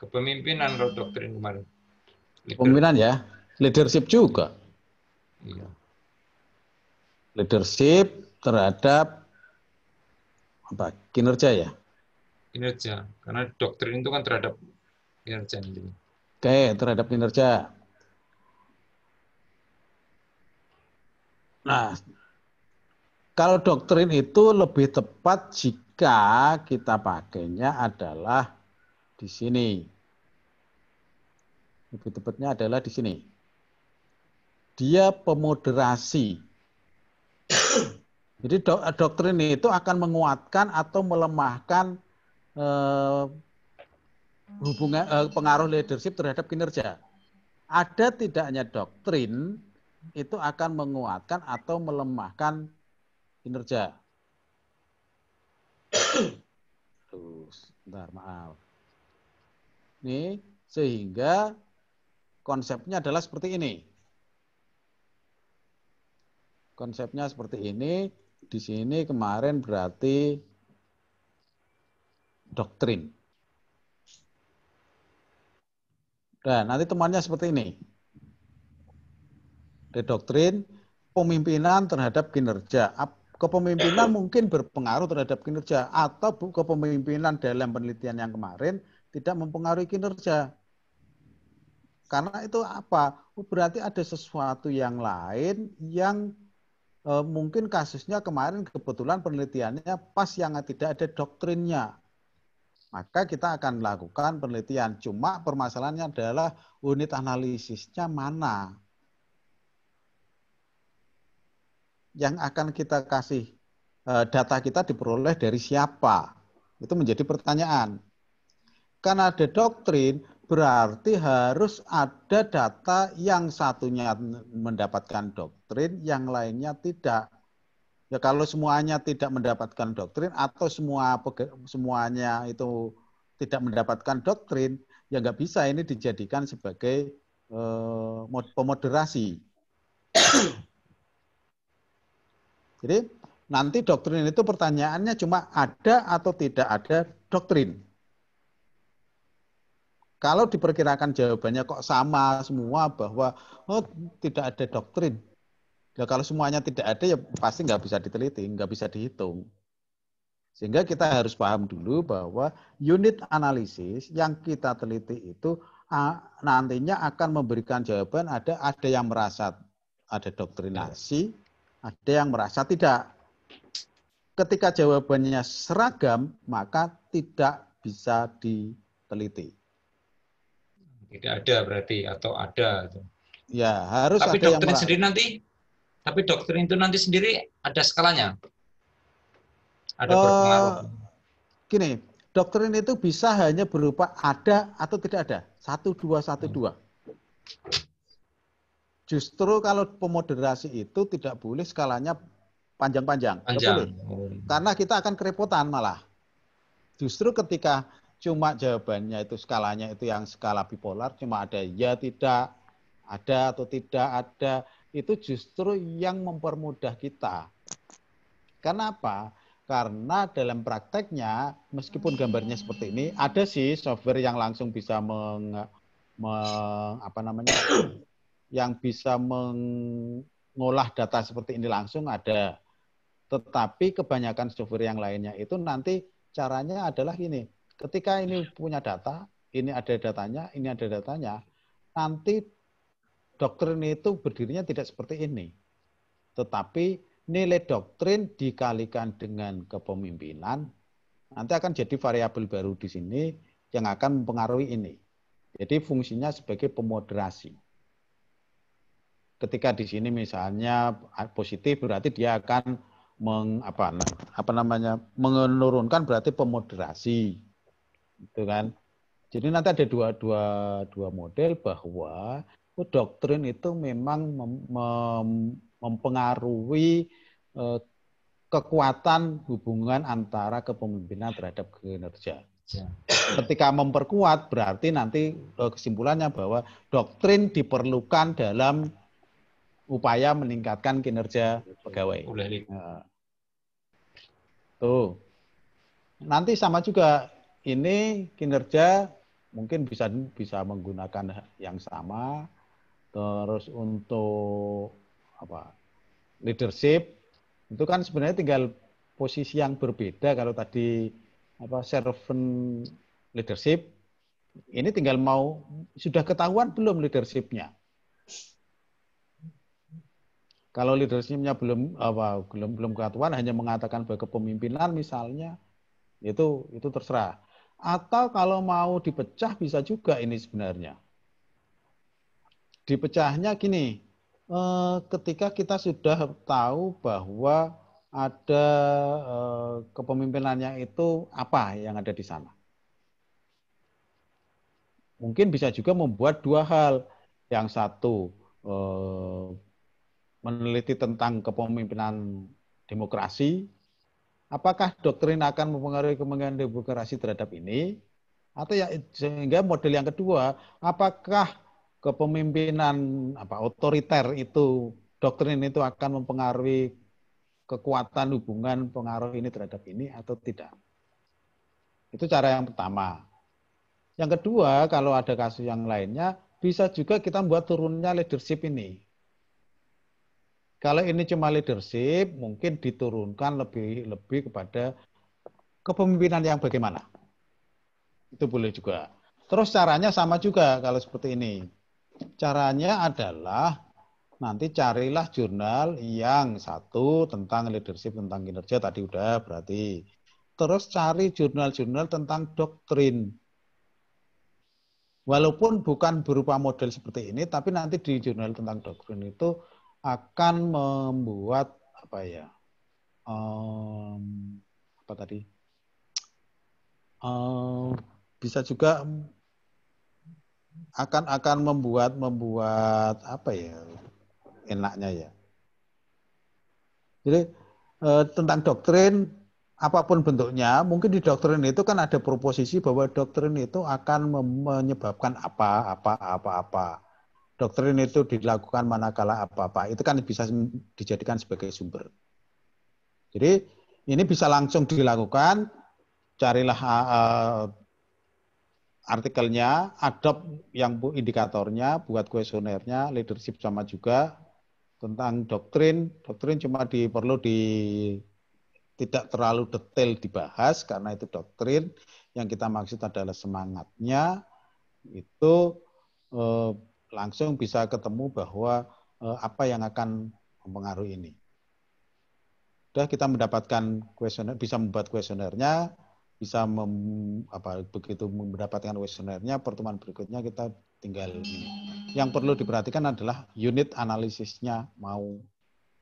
Kepemimpinan road doktrin kemarin. Kepemimpinan ya, leadership juga. Iya. Leadership terhadap apa kinerja ya? Kinerja, karena doktrin itu kan terhadap kinerja. Oke, okay, terhadap kinerja. Nah, kalau doktrin itu lebih tepat jika kita pakainya adalah di sini. Lebih tepatnya adalah di sini. Dia pemoderasi. Jadi dok, doktrin itu akan menguatkan atau melemahkan eh, hubungan eh, pengaruh leadership terhadap kinerja. Ada tidaknya doktrin itu akan menguatkan atau melemahkan kinerja. Terus, bentar, maaf. Ini sehingga konsepnya adalah seperti ini. Konsepnya seperti ini. Di sini kemarin berarti doktrin. dan nanti temannya seperti ini. Di doktrin, pemimpinan terhadap kinerja kepemimpinan mungkin berpengaruh terhadap kinerja atau kepemimpinan dalam penelitian yang kemarin tidak mempengaruhi kinerja. Karena itu apa? Oh, berarti ada sesuatu yang lain yang e, mungkin kasusnya kemarin kebetulan penelitiannya pas yang tidak ada doktrinnya. Maka kita akan lakukan penelitian. Cuma permasalahannya adalah unit analisisnya mana yang akan kita kasih eh, data kita diperoleh dari siapa? Itu menjadi pertanyaan. Karena ada doktrin, berarti harus ada data yang satunya mendapatkan doktrin, yang lainnya tidak. Ya kalau semuanya tidak mendapatkan doktrin atau semua semuanya itu tidak mendapatkan doktrin, ya nggak bisa ini dijadikan sebagai eh, pemoderasi. Jadi nanti doktrin itu pertanyaannya cuma ada atau tidak ada doktrin. Kalau diperkirakan jawabannya kok sama semua bahwa oh tidak ada doktrin. Ya, kalau semuanya tidak ada ya pasti nggak bisa diteliti, nggak bisa dihitung. Sehingga kita harus paham dulu bahwa unit analisis yang kita teliti itu nantinya akan memberikan jawaban ada ada yang merasa ada doktrinasi, ada yang merasa tidak. Ketika jawabannya seragam, maka tidak bisa diteliti. Tidak ada berarti atau ada. Ya, harus tapi ada doktrin yang sendiri nanti tapi doktrin itu nanti sendiri ada skalanya. Ada uh, berpengaruh. Gini, doktrin itu bisa hanya berupa ada atau tidak ada. Satu, dua, satu, dua. Justru kalau pemoderasi itu tidak boleh skalanya panjang-panjang. Panjang. Karena kita akan kerepotan malah. Justru ketika cuma jawabannya itu skalanya itu yang skala bipolar cuma ada ya tidak, ada atau tidak ada, itu justru yang mempermudah kita. Kenapa? Karena dalam prakteknya, meskipun gambarnya seperti ini, ada sih software yang langsung bisa meng, meng apa namanya yang bisa mengolah data seperti ini langsung ada. Tetapi kebanyakan software yang lainnya itu nanti caranya adalah gini. Ketika ini punya data, ini ada datanya, ini ada datanya, nanti doktrin itu berdirinya tidak seperti ini. Tetapi nilai doktrin dikalikan dengan kepemimpinan, nanti akan jadi variabel baru di sini yang akan mempengaruhi ini. Jadi fungsinya sebagai pemoderasi ketika di sini misalnya ah, positif berarti dia akan meng, apa, apa namanya menurunkan berarti pemoderasi itu kan jadi nanti ada dua dua dua model bahwa oh, doktrin itu memang mem, mem, mempengaruhi eh, kekuatan hubungan antara kepemimpinan terhadap kinerja. Ya. Ketika memperkuat berarti nanti eh, kesimpulannya bahwa doktrin diperlukan dalam upaya meningkatkan kinerja pegawai. Ya. Tuh. Nanti sama juga ini kinerja mungkin bisa bisa menggunakan yang sama. Terus untuk apa? leadership itu kan sebenarnya tinggal posisi yang berbeda kalau tadi apa servant leadership ini tinggal mau sudah ketahuan belum leadershipnya kalau leadershipnya belum apa belum belum hanya mengatakan bahwa kepemimpinan misalnya itu itu terserah. Atau kalau mau dipecah bisa juga ini sebenarnya. Dipecahnya gini, eh, ketika kita sudah tahu bahwa ada eh, kepemimpinannya itu apa yang ada di sana. Mungkin bisa juga membuat dua hal. Yang satu eh, meneliti tentang kepemimpinan demokrasi, apakah doktrin akan mempengaruhi kemenangan demokrasi terhadap ini? Atau ya sehingga model yang kedua, apakah kepemimpinan apa otoriter itu doktrin itu akan mempengaruhi kekuatan hubungan pengaruh ini terhadap ini atau tidak? Itu cara yang pertama. Yang kedua, kalau ada kasus yang lainnya, bisa juga kita buat turunnya leadership ini kalau ini cuma leadership, mungkin diturunkan lebih lebih kepada kepemimpinan yang bagaimana. Itu boleh juga. Terus caranya sama juga kalau seperti ini. Caranya adalah nanti carilah jurnal yang satu tentang leadership, tentang kinerja tadi udah berarti. Terus cari jurnal-jurnal tentang doktrin walaupun bukan berupa model seperti ini, tapi nanti di jurnal tentang doktrin itu akan membuat apa ya um, apa tadi um, bisa juga akan akan membuat membuat apa ya enaknya ya jadi e, tentang doktrin apapun bentuknya mungkin di doktrin itu kan ada proposisi bahwa doktrin itu akan menyebabkan apa apa apa apa, apa doktrin itu dilakukan manakala apa-apa, itu kan bisa dijadikan sebagai sumber. Jadi ini bisa langsung dilakukan, carilah uh, artikelnya, adopt yang indikatornya, buat kuesionernya, leadership sama juga tentang doktrin. Doktrin cuma di, perlu di tidak terlalu detail dibahas karena itu doktrin yang kita maksud adalah semangatnya itu eh, langsung bisa ketemu bahwa eh, apa yang akan mempengaruhi ini. Sudah kita mendapatkan kuesioner, bisa membuat kuesionernya, bisa mem, apa, begitu mendapatkan kuesionernya, pertemuan berikutnya kita tinggal ini. Yang perlu diperhatikan adalah unit analisisnya mau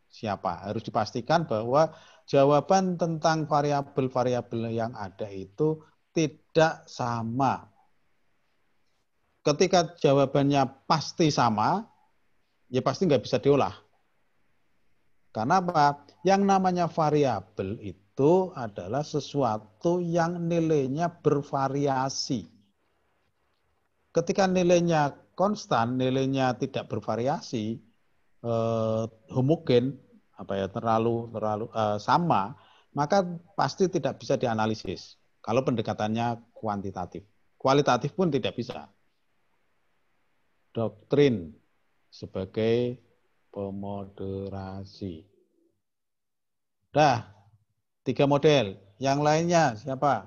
siapa. Harus dipastikan bahwa jawaban tentang variabel-variabel yang ada itu tidak sama ketika jawabannya pasti sama, ya pasti nggak bisa diolah. Karena apa? Yang namanya variabel itu adalah sesuatu yang nilainya bervariasi. Ketika nilainya konstan, nilainya tidak bervariasi, eh, homogen, apa ya terlalu terlalu eh, sama, maka pasti tidak bisa dianalisis. Kalau pendekatannya kuantitatif, kualitatif pun tidak bisa doktrin sebagai pemoderasi. Dah, tiga model. Yang lainnya siapa?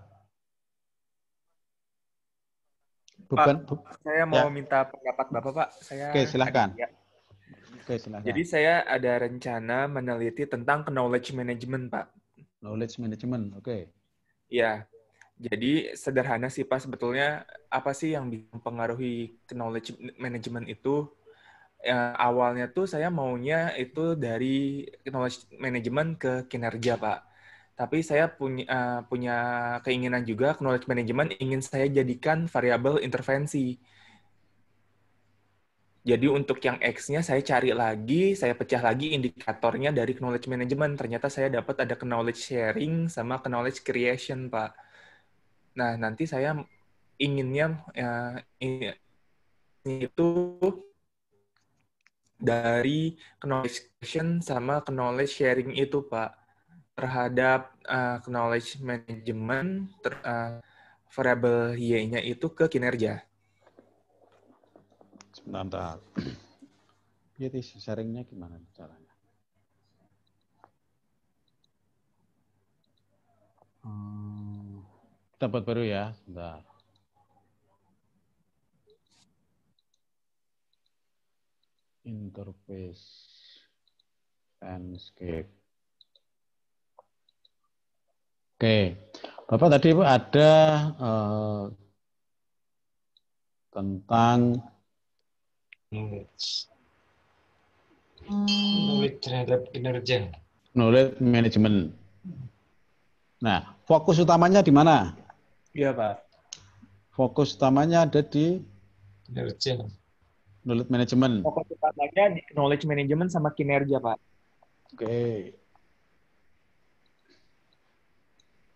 Beban, bu- saya mau ya. minta pendapat Bapak, Pak. Saya Oke, silakan. Ya. Oke, silakan. Jadi saya ada rencana meneliti tentang knowledge management, Pak. Knowledge management, oke. Okay. Ya, jadi sederhana sih Pak sebetulnya apa sih yang mempengaruhi knowledge management itu? Ya, awalnya tuh saya maunya itu dari knowledge management ke kinerja Pak. Tapi saya punya uh, punya keinginan juga knowledge management ingin saya jadikan variabel intervensi. Jadi untuk yang X-nya saya cari lagi, saya pecah lagi indikatornya dari knowledge management. Ternyata saya dapat ada knowledge sharing sama knowledge creation, Pak Nah, nanti saya inginnya ya, itu dari knowledge sharing sama knowledge sharing itu, Pak. Terhadap uh, knowledge management, ter, uh, variable Y-nya itu ke kinerja. Sebentar, Jadi sharingnya gimana caranya? Hmm buat baru ya. Sebentar. Interface landscape. Oke, Bapak tadi ada uh, tentang knowledge. Knowledge terhadap kinerja. Knowledge management. Nah, fokus utamanya di mana? Iya Pak. Fokus utamanya ada di kinerja. Knowledge management. Fokus utamanya di knowledge management sama kinerja Pak. Oke. Okay.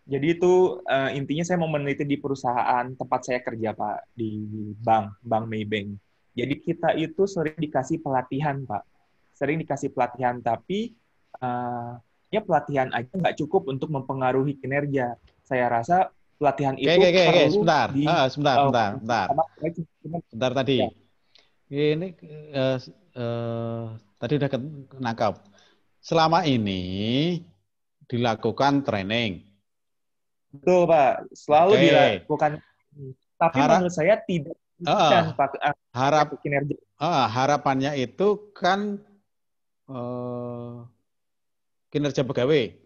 Jadi itu uh, intinya saya mau meneliti di perusahaan tempat saya kerja Pak di bank bank Maybank. Jadi kita itu sering dikasih pelatihan Pak, sering dikasih pelatihan tapi uh, ya pelatihan aja nggak cukup untuk mempengaruhi kinerja. Saya rasa latihan oke, itu oke, oke, oke. sebentar di, uh, sebentar uh, sebentar sebentar sebentar Sebentar tadi ya. ini uh, uh, tadi udah nangkap selama ini dilakukan training betul pak selalu okay. dilakukan tapi Harap, menurut saya tidak uh, pak, uh, harap kinerja uh, harapannya itu kan uh, kinerja pegawai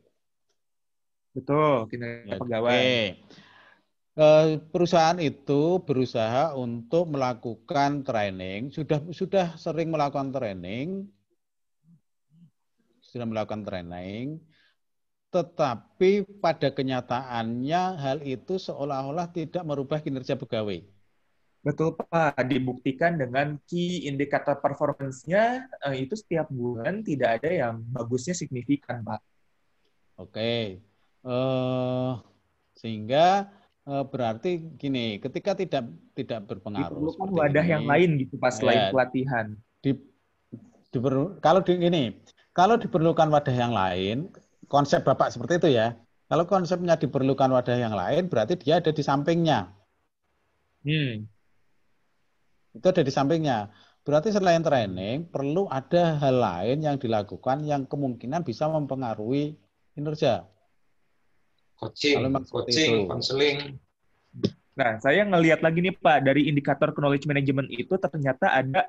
Betul, kinerja ya, pegawai. Okay. Eh, perusahaan itu berusaha untuk melakukan training, sudah sudah sering melakukan training, sudah melakukan training, tetapi pada kenyataannya hal itu seolah-olah tidak merubah kinerja pegawai. Betul Pak, dibuktikan dengan key indikator performance-nya eh, itu setiap bulan tidak ada yang bagusnya signifikan Pak. Oke, okay. uh, eh, sehingga Eh, berarti gini, ketika tidak tidak berpengaruh. Diperlukan wadah ini, yang lain gitu pas ya, pelatihan. Di, di, kalau di ini, kalau diperlukan wadah yang lain, konsep Bapak seperti itu ya. Kalau konsepnya diperlukan wadah yang lain, berarti dia ada di sampingnya. Hmm. Itu ada di sampingnya. Berarti selain training, perlu ada hal lain yang dilakukan yang kemungkinan bisa mempengaruhi kinerja coaching, coaching, konseling. Nah, saya ngelihat lagi nih Pak, dari indikator knowledge management itu ternyata ada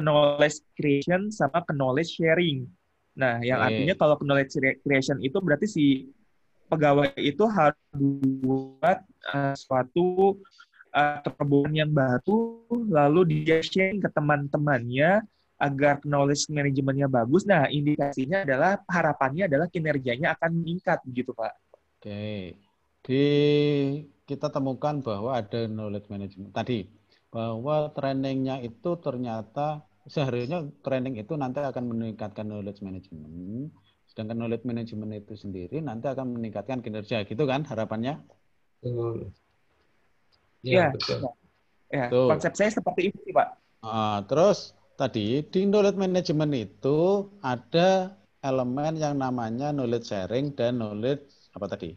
knowledge creation sama knowledge sharing. Nah, yang artinya kalau knowledge creation itu berarti si pegawai itu harus buat uh, suatu uh, eh, terobosan yang baru, lalu dia sharing ke teman-temannya agar knowledge manajemennya bagus. Nah, indikasinya adalah harapannya adalah kinerjanya akan meningkat, begitu Pak. Oke. Di kita temukan bahwa ada knowledge management tadi bahwa trainingnya itu ternyata seharusnya training itu nanti akan meningkatkan knowledge management sedangkan knowledge management itu sendiri nanti akan meningkatkan kinerja gitu kan harapannya Iya. ya, ya. ya konsep saya seperti itu pak Uh, terus tadi di knowledge management itu ada elemen yang namanya knowledge sharing dan knowledge apa tadi?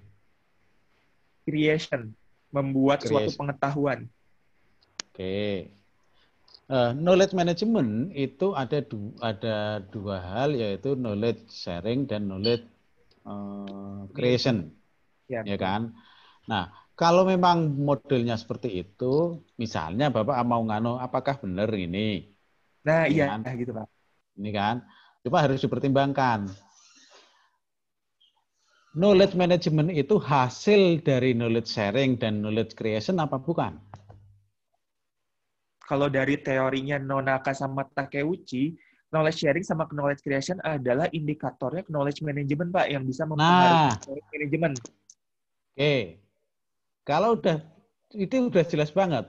Creation, membuat Creation. suatu pengetahuan. Oke. Okay. Uh, eh, knowledge management itu ada du ada dua hal yaitu knowledge sharing dan knowledge uh, creation, ya. ya kan? Nah, kalau memang modelnya seperti itu, misalnya bapak mau ngano, apakah benar ini? Nah, iya, kan? Nah gitu pak. Ini kan, cuma harus dipertimbangkan knowledge management itu hasil dari knowledge sharing dan knowledge creation apa bukan? Kalau dari teorinya Nonaka sama Takeuchi, knowledge sharing sama knowledge creation adalah indikatornya knowledge management, Pak, yang bisa mempengaruhi nah, knowledge management. Oke. Okay. Kalau udah itu udah jelas banget.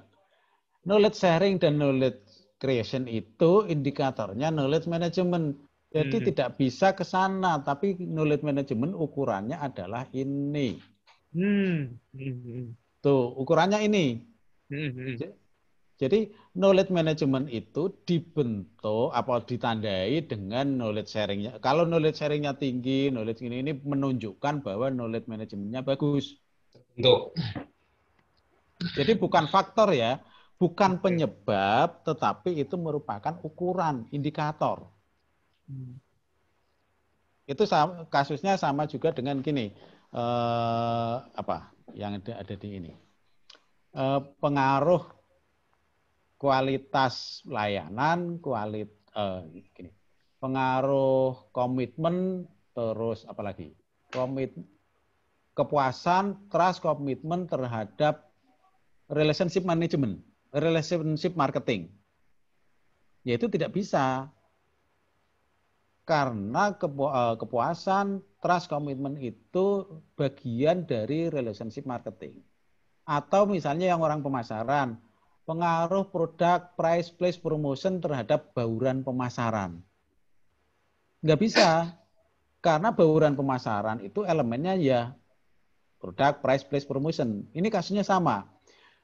Knowledge sharing dan knowledge creation itu indikatornya knowledge management. Jadi hmm. tidak bisa ke sana, tapi knowledge management ukurannya adalah ini. Hmm. hmm, hmm. Tuh, ukurannya ini. Hmm. hmm jadi knowledge management itu dibentuk atau ditandai dengan knowledge sharingnya. Kalau knowledge sharingnya tinggi, knowledge ini ini menunjukkan bahwa knowledge managementnya bagus. Tuh. Jadi bukan faktor ya, bukan penyebab, tetapi itu merupakan ukuran, indikator. Hmm. Itu sama, kasusnya sama juga dengan gini, eh, apa yang ada, ada di ini. Eh, pengaruh kualitas layanan, kualit, eh, gini, pengaruh komitmen, terus apalagi komit kepuasan, trust, komitmen terhadap relationship management, relationship marketing. Yaitu tidak bisa karena eh, kepuasan trust komitmen itu bagian dari relationship marketing atau misalnya yang orang pemasaran pengaruh produk price place promotion terhadap bauran pemasaran nggak bisa karena bauran pemasaran itu elemennya ya produk price place promotion ini kasusnya sama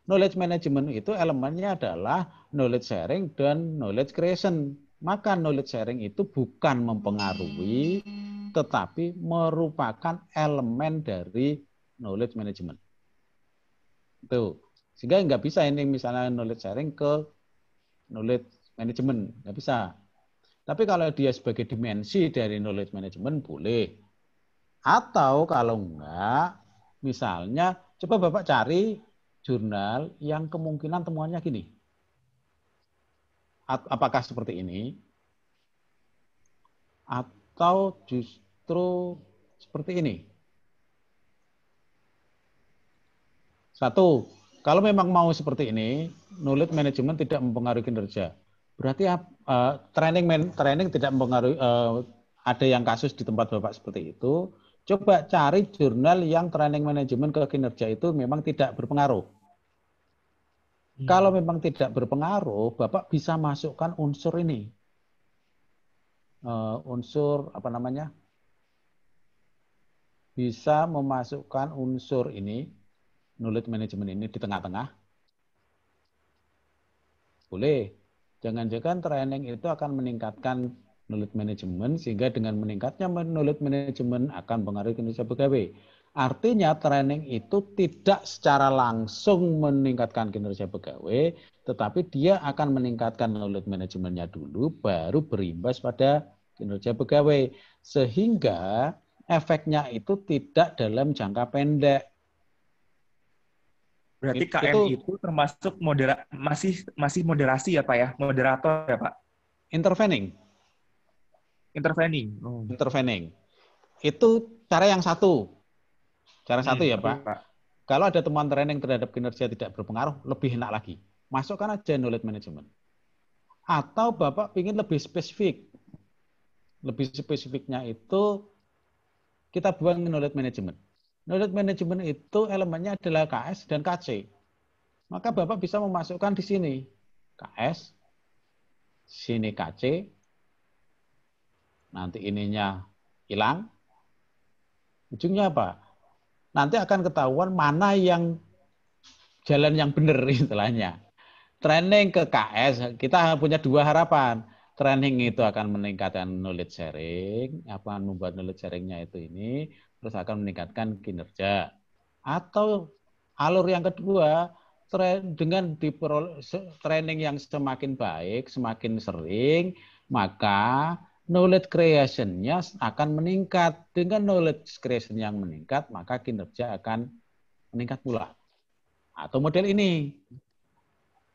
knowledge management itu elemennya adalah knowledge sharing dan knowledge creation maka knowledge sharing itu bukan mempengaruhi, tetapi merupakan elemen dari knowledge management. Tuh. Sehingga nggak bisa ini misalnya knowledge sharing ke knowledge management. Nggak bisa. Tapi kalau dia sebagai dimensi dari knowledge management, boleh. Atau kalau enggak, misalnya, coba Bapak cari jurnal yang kemungkinan temuannya gini apakah seperti ini atau justru seperti ini? Satu, kalau memang mau seperti ini, nulis manajemen tidak mempengaruhi kinerja. Berarti uh, training man, training tidak mempengaruhi uh, ada yang kasus di tempat Bapak seperti itu. Coba cari jurnal yang training manajemen ke kinerja itu memang tidak berpengaruh. Hmm. Kalau memang tidak berpengaruh, Bapak bisa masukkan unsur ini. Uh, unsur apa namanya? Bisa memasukkan unsur ini, knowledge management ini di tengah-tengah. Boleh. Jangan-jangan training itu akan meningkatkan knowledge management sehingga dengan meningkatnya knowledge management akan mempengaruhi kinerja pegawai. Artinya training itu tidak secara langsung meningkatkan kinerja pegawai, tetapi dia akan meningkatkan knowledge manajemennya dulu, baru berimbas pada kinerja pegawai. Sehingga efeknya itu tidak dalam jangka pendek. Berarti KM itu, itu termasuk modera, masih masih moderasi ya Pak ya, moderator ya Pak? Intervening. Intervening. Oh. Intervening. Itu cara yang satu, Cara satu ya Pak. Iya, Pak. Kalau ada temuan training terhadap kinerja tidak berpengaruh, lebih enak lagi. Masukkan aja knowledge management. Atau Bapak ingin lebih spesifik. Lebih spesifiknya itu kita buang knowledge management. Knowledge management itu elemennya adalah KS dan KC. Maka Bapak bisa memasukkan di sini KS, sini KC, nanti ininya hilang. Ujungnya apa? nanti akan ketahuan mana yang jalan yang benar istilahnya. Training ke KS, kita punya dua harapan. Training itu akan meningkatkan knowledge sharing, apa membuat knowledge sharingnya itu ini, terus akan meningkatkan kinerja. Atau alur yang kedua, dengan training yang semakin baik, semakin sering, maka knowledge creation-nya akan meningkat. Dengan knowledge creation yang meningkat, maka kinerja akan meningkat pula. Atau model ini.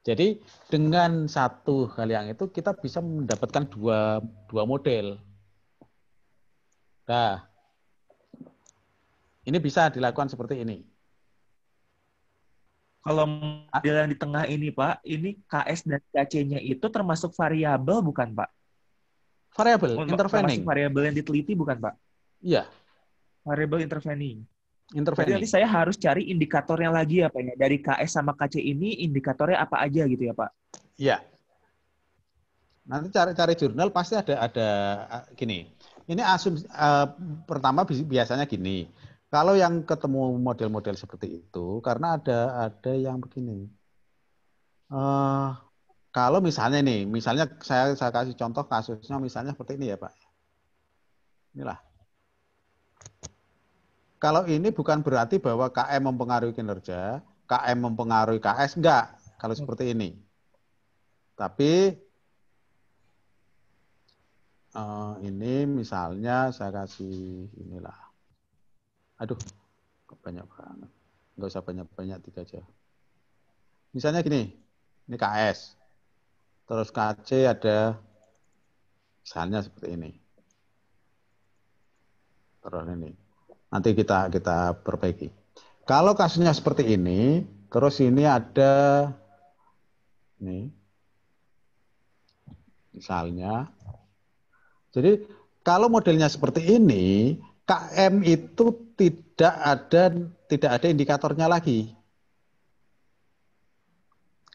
Jadi dengan satu hal yang itu kita bisa mendapatkan dua, dua model. Nah, ini bisa dilakukan seperti ini. Kalau model yang di tengah ini, Pak, ini KS dan KC-nya itu termasuk variabel bukan, Pak? Variabel, oh, intervening. Variabel yang diteliti bukan, Pak? Iya. Variabel intervening. Intervening. Jadi saya harus cari indikatornya lagi ya, Pak. Ya? Dari KS sama KC ini indikatornya apa aja gitu ya, Pak? Iya. Nanti cari-cari jurnal pasti ada ada gini. Ini asumsi uh, pertama biasanya gini. Kalau yang ketemu model-model seperti itu, karena ada ada yang begini. Uh, kalau misalnya nih, misalnya saya saya kasih contoh kasusnya misalnya seperti ini ya Pak. Inilah. Kalau ini bukan berarti bahwa KM mempengaruhi kinerja, KM mempengaruhi KS enggak kalau seperti ini. Tapi uh, ini misalnya saya kasih inilah. Aduh, banyak banget. Enggak usah banyak-banyak tiga aja. Misalnya gini, ini KS. Terus KC ada misalnya seperti ini. Terus ini. Nanti kita kita perbaiki. Kalau kasusnya seperti ini, terus ini ada ini. Misalnya. Jadi kalau modelnya seperti ini, KM itu tidak ada tidak ada indikatornya lagi.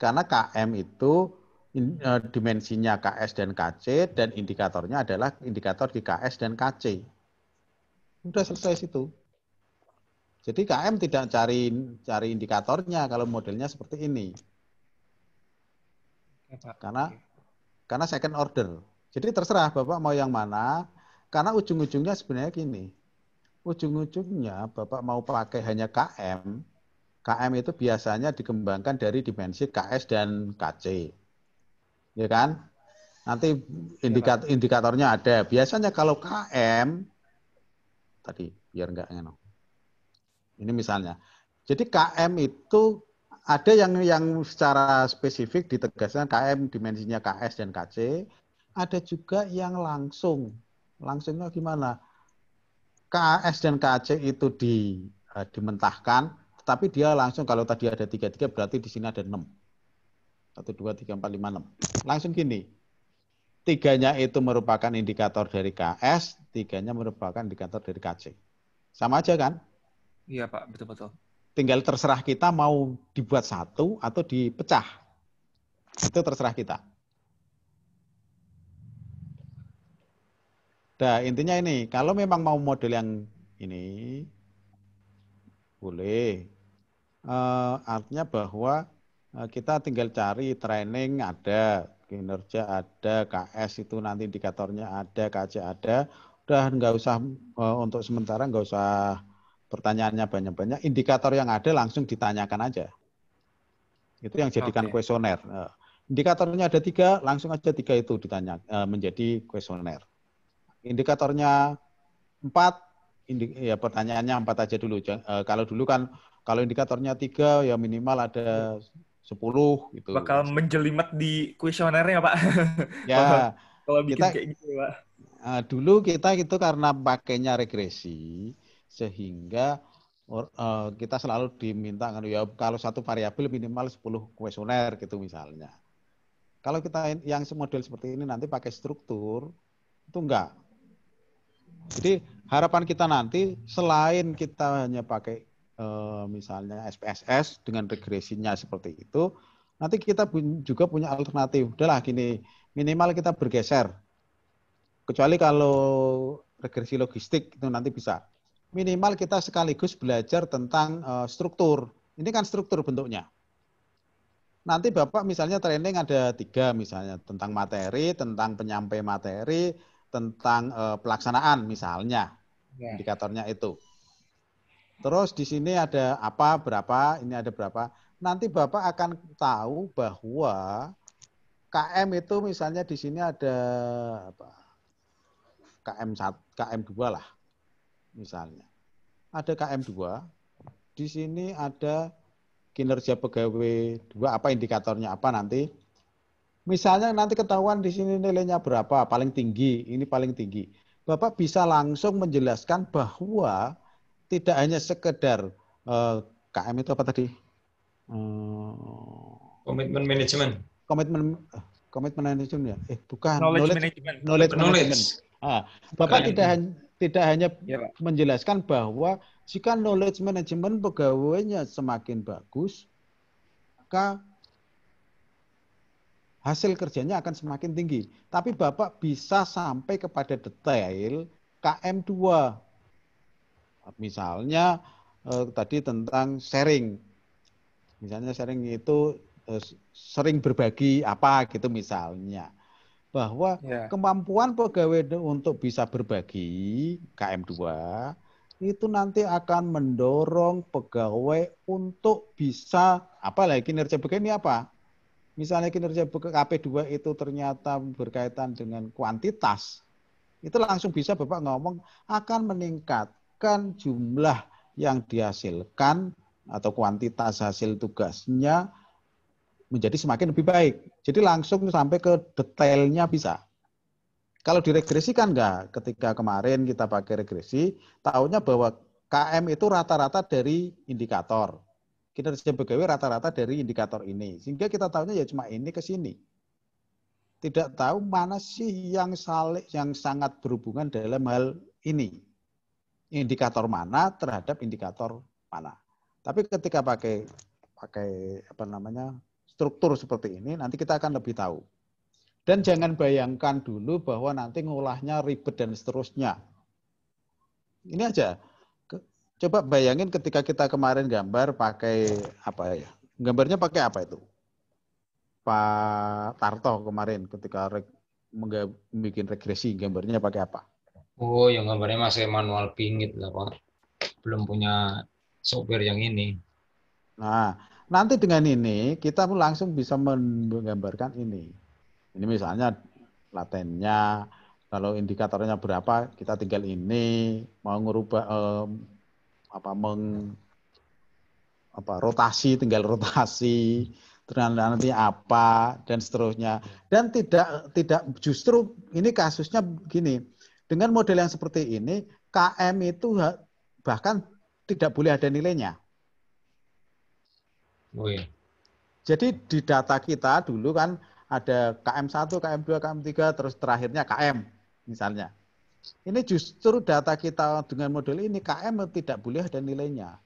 Karena KM itu Eh, dimensinya KS dan KC dan indikatornya adalah indikator di KS dan KC. Sudah selesai situ. Jadi KM tidak cari cari indikatornya kalau modelnya seperti ini. Karena karena second order. Jadi terserah Bapak mau yang mana. Karena ujung-ujungnya sebenarnya gini. Ujung-ujungnya Bapak mau pakai hanya KM, KM itu biasanya dikembangkan dari dimensi KS dan KC ya kan? Nanti indikator iya, indikatornya ada. Biasanya kalau KM tadi biar enggak enak. Ini misalnya. Jadi KM itu ada yang yang secara spesifik ditegaskan KM dimensinya KS dan KC, ada juga yang langsung. Langsungnya gimana? KS dan KC itu di uh, dimentahkan, tetapi dia langsung kalau tadi ada tiga tiga berarti di sini ada enam satu, dua, tiga, empat, lima, enam. Langsung gini. Tiganya itu merupakan indikator dari KS, tiganya merupakan indikator dari KC. Sama aja kan? Iya Pak, betul-betul. Tinggal terserah kita mau dibuat satu atau dipecah. Itu terserah kita. Nah, intinya ini, kalau memang mau model yang ini, boleh. Uh, artinya bahwa Eh, kita tinggal cari training ada, kinerja ada, KS itu nanti indikatornya ada, KC ada. Udah nggak usah eh, untuk sementara nggak usah pertanyaannya banyak-banyak. Indikator yang ada langsung ditanyakan aja. Itu yang jadikan kuesioner. Okay. Eh, indikatornya ada tiga, langsung aja tiga itu ditanya menjadi kuesioner. Indikatornya empat, ya pertanyaannya empat aja dulu. Kalau dulu kan kalau indikatornya tiga ya minimal ada 10 gitu. Bakal menjelimet di kuesionernya, Pak. Ya. Kalau bikin kita, kayak gitu, Pak. Uh, dulu kita itu karena pakainya regresi sehingga uh, kita selalu diminta kan ya kalau satu variabel minimal 10 kuesioner gitu misalnya. Kalau kita yang semodel seperti ini nanti pakai struktur itu enggak. Jadi harapan kita nanti selain kita hanya pakai Eh, misalnya SPSS dengan regresinya seperti itu, nanti kita juga punya alternatif. Udahlah gini, minimal kita bergeser. Kecuali kalau regresi logistik itu nanti bisa. Minimal kita sekaligus belajar tentang eh, struktur. Ini kan struktur bentuknya. Nanti Bapak misalnya training ada tiga misalnya tentang materi, tentang penyampai materi, tentang eh, pelaksanaan misalnya. Ya. Indikatornya itu. Terus di sini ada apa, berapa, ini ada berapa. Nanti Bapak akan tahu bahwa KM itu misalnya di sini ada apa, KM 1, KM 2 lah misalnya. Ada KM 2, di sini ada kinerja pegawai 2, apa indikatornya apa nanti. Misalnya nanti ketahuan di sini nilainya berapa, paling tinggi, ini paling tinggi. Bapak bisa langsung menjelaskan bahwa tidak hanya sekedar uh, eh, KM itu apa tadi? Uh, komitmen manajemen. Komitmen eh, komitmen manajemen ya. Eh bukan knowledge, knowledge management. Knowledge, knowledge. management. Ah, Bapak tidak hanya tidak hanya ya, menjelaskan bahwa jika knowledge management pegawainya semakin bagus, maka hasil kerjanya akan semakin tinggi. Tapi Bapak bisa sampai kepada detail KM2 Misalnya eh, tadi tentang sharing. Misalnya sharing itu eh, sering berbagi apa gitu misalnya. Bahwa ya. kemampuan pegawai untuk bisa berbagi KM2 itu nanti akan mendorong pegawai untuk bisa apa lagi kinerja begini apa? Misalnya kinerja KP2 itu ternyata berkaitan dengan kuantitas, itu langsung bisa Bapak ngomong akan meningkat bahkan jumlah yang dihasilkan atau kuantitas hasil tugasnya menjadi semakin lebih baik. Jadi langsung sampai ke detailnya bisa. Kalau diregresikan enggak, ketika kemarin kita pakai regresi, tahunya bahwa KM itu rata-rata dari indikator. Kinerja pegawai rata-rata dari indikator ini. Sehingga kita tahunya ya cuma ini ke sini. Tidak tahu mana sih yang saling yang sangat berhubungan dalam hal ini indikator mana terhadap indikator mana. Tapi ketika pakai pakai apa namanya struktur seperti ini, nanti kita akan lebih tahu. Dan jangan bayangkan dulu bahwa nanti ngolahnya ribet dan seterusnya. Ini aja. Coba bayangin ketika kita kemarin gambar pakai apa ya? Gambarnya pakai apa itu? Pak Tarto kemarin ketika reg, bikin regresi gambarnya pakai apa? Oh, yang gambarnya masih manual pingit lah Pak. Belum punya software yang ini. Nah, nanti dengan ini kita pun langsung bisa menggambarkan ini. Ini misalnya latennya, kalau indikatornya berapa, kita tinggal ini mau ngerubah um, apa meng apa rotasi tinggal rotasi ternyata nanti apa dan seterusnya dan tidak tidak justru ini kasusnya gini dengan model yang seperti ini, KM itu bahkan tidak boleh ada nilainya. Oh, iya. Jadi di data kita dulu kan ada KM1, KM2, KM3, terus terakhirnya KM misalnya. Ini justru data kita dengan model ini KM tidak boleh ada nilainya.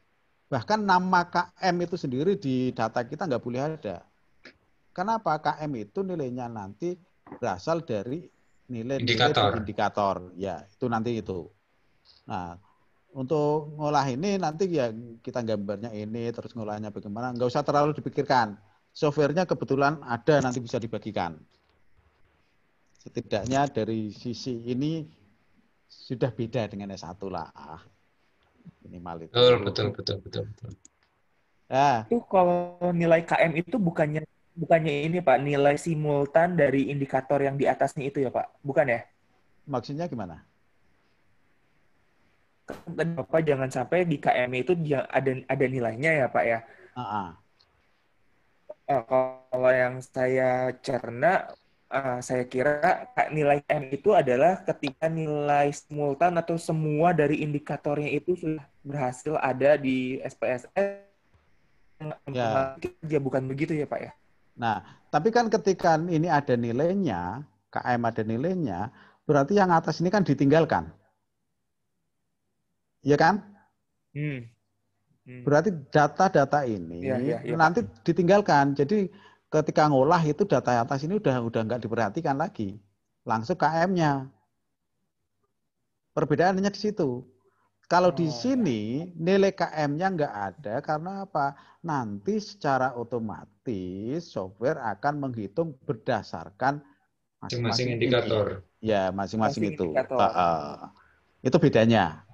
Bahkan nama KM itu sendiri di data kita nggak boleh ada. Kenapa KM itu nilainya nanti berasal dari nilai indikator. Nilai indikator. Ya, itu nanti itu. Nah, untuk ngolah ini nanti ya kita gambarnya ini terus ngolahnya bagaimana nggak usah terlalu dipikirkan softwarenya kebetulan ada nanti bisa dibagikan setidaknya dari sisi ini sudah beda dengan S1 lah minimal itu betul betul betul betul, betul. Nah, itu kalau nilai KM itu bukannya bukannya ini Pak nilai simultan dari indikator yang di atasnya itu ya Pak, bukan ya? Maksudnya gimana? Tadi Bapak jangan sampai di KM itu ada ada nilainya ya Pak ya. Uh -uh. Uh, kalau yang saya cerna, uh, saya kira nilai M itu adalah ketika nilai simultan atau semua dari indikatornya itu sudah berhasil ada di SPSS. Ya. Dia bukan begitu ya Pak ya? Nah, tapi kan ketika ini ada nilainya, KM ada nilainya, berarti yang atas ini kan ditinggalkan. Iya kan? Hmm. Hmm. Berarti data-data ini ya, ya, ya, nanti ditinggalkan. Jadi ketika ngolah itu data atas ini udah udah nggak diperhatikan lagi. Langsung KM-nya. Perbedaannya di situ. Kalau oh. di sini nilai KM-nya nggak ada karena apa? Nanti secara otomatis software akan menghitung berdasarkan masing-masing indikator. Ini. Ya, masing-masing itu. Uh, uh. Itu bedanya.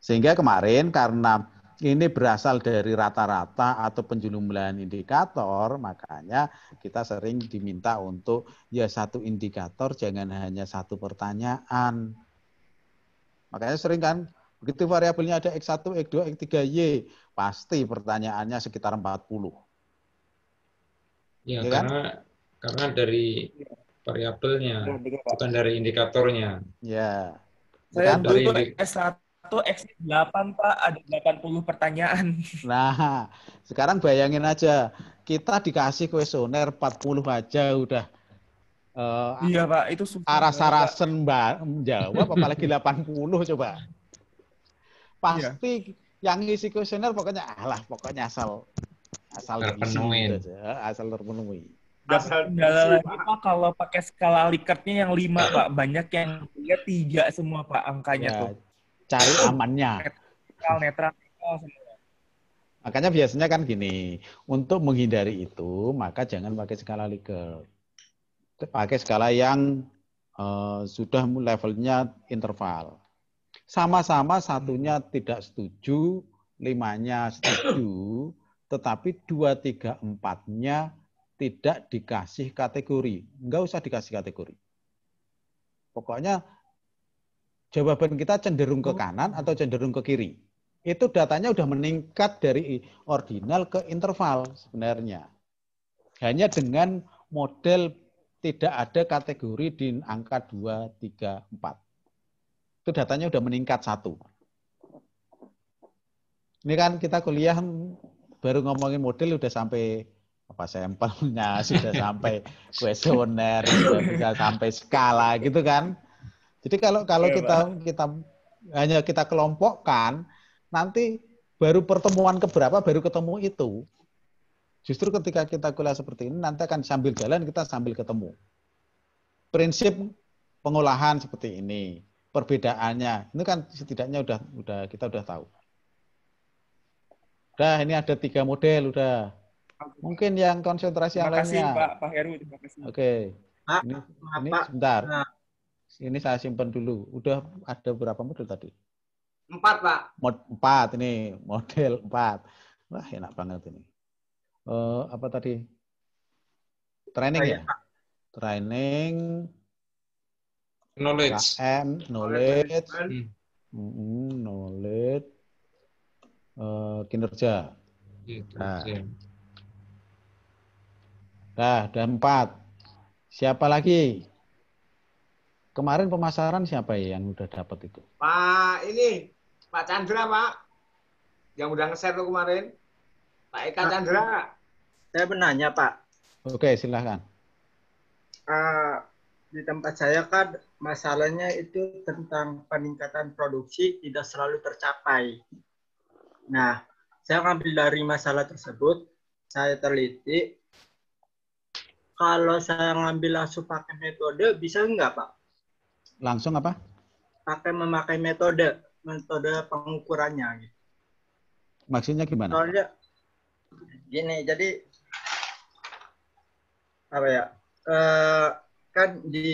Sehingga kemarin karena ini berasal dari rata-rata atau penjumlahan indikator, makanya kita sering diminta untuk ya satu indikator jangan hanya satu pertanyaan Makanya sering kan begitu variabelnya ada X1, X2, X3, Y, pasti pertanyaannya sekitar 40. Ya, ya karena kan? karena dari variabelnya, iya, bukan dari indikatornya. Ya. Saya kan? dulu dari... S1 X8 Pak ada 80 pertanyaan. Nah, sekarang bayangin aja kita dikasih kuesioner 40 aja udah Uh, iya Pak, itu arah sarasen mbak menjawab apalagi 80 coba. Pasti iya. yang isi kuesioner pokoknya alah pokoknya asal asal terpenuhi. Asal terpenuhi. Asal lagi Pak kalau pakai skala Likertnya yang lima Pak, banyak yang tiga tiga semua Pak angkanya ya, tuh. Cari amannya. Netral, netral, netral semua. Makanya biasanya kan gini, untuk menghindari itu maka jangan pakai skala Likert pakai skala yang uh, sudah levelnya interval. Sama-sama satunya tidak setuju, limanya setuju, tetapi dua, tiga, empatnya tidak dikasih kategori. Enggak usah dikasih kategori. Pokoknya jawaban kita cenderung ke kanan atau cenderung ke kiri. Itu datanya sudah meningkat dari ordinal ke interval sebenarnya. Hanya dengan model tidak ada kategori di angka 2, 3, 4. Itu datanya sudah meningkat satu. Ini kan kita kuliah hmm, baru ngomongin model sudah sampai apa sampelnya, sudah sampai kuesioner, sudah sampai skala gitu kan. Jadi kalau kalau ya, kita kita hanya kita kelompokkan, nanti baru pertemuan keberapa baru ketemu itu. Justru ketika kita kuliah seperti ini, nanti akan sambil jalan kita sambil ketemu. Prinsip pengolahan seperti ini, perbedaannya, ini kan setidaknya udah, udah kita udah tahu. Udah, ini ada tiga model, udah. Mungkin yang konsentrasi yang lainnya. Terima kasih Pak, Pak Heru, terima kasih. Oke. Okay. ini, ini sebentar. Ini saya simpan dulu. Udah ada berapa model tadi? Empat, Pak. Mod, empat, ini model empat. Wah, enak banget ini uh, apa tadi training ya training knowledge KM, knowledge knowledge, hmm. knowledge uh, kinerja nah. nah ada empat siapa lagi kemarin pemasaran siapa ya yang udah dapat itu pak ini pak Chandra pak yang udah nge-share tuh kemarin Pak Eka nah, Chandra. Saya menanya Pak. Oke silahkan. Uh, eh, di tempat saya kan masalahnya itu tentang peningkatan produksi tidak selalu tercapai. Nah, saya ngambil dari masalah tersebut, saya teliti. Kalau saya ngambil langsung pakai metode, bisa enggak Pak? Langsung apa? Pakai memakai metode, metode pengukurannya. Gitu. Maksudnya gimana? Soalnya gini jadi apa ya uh, kan di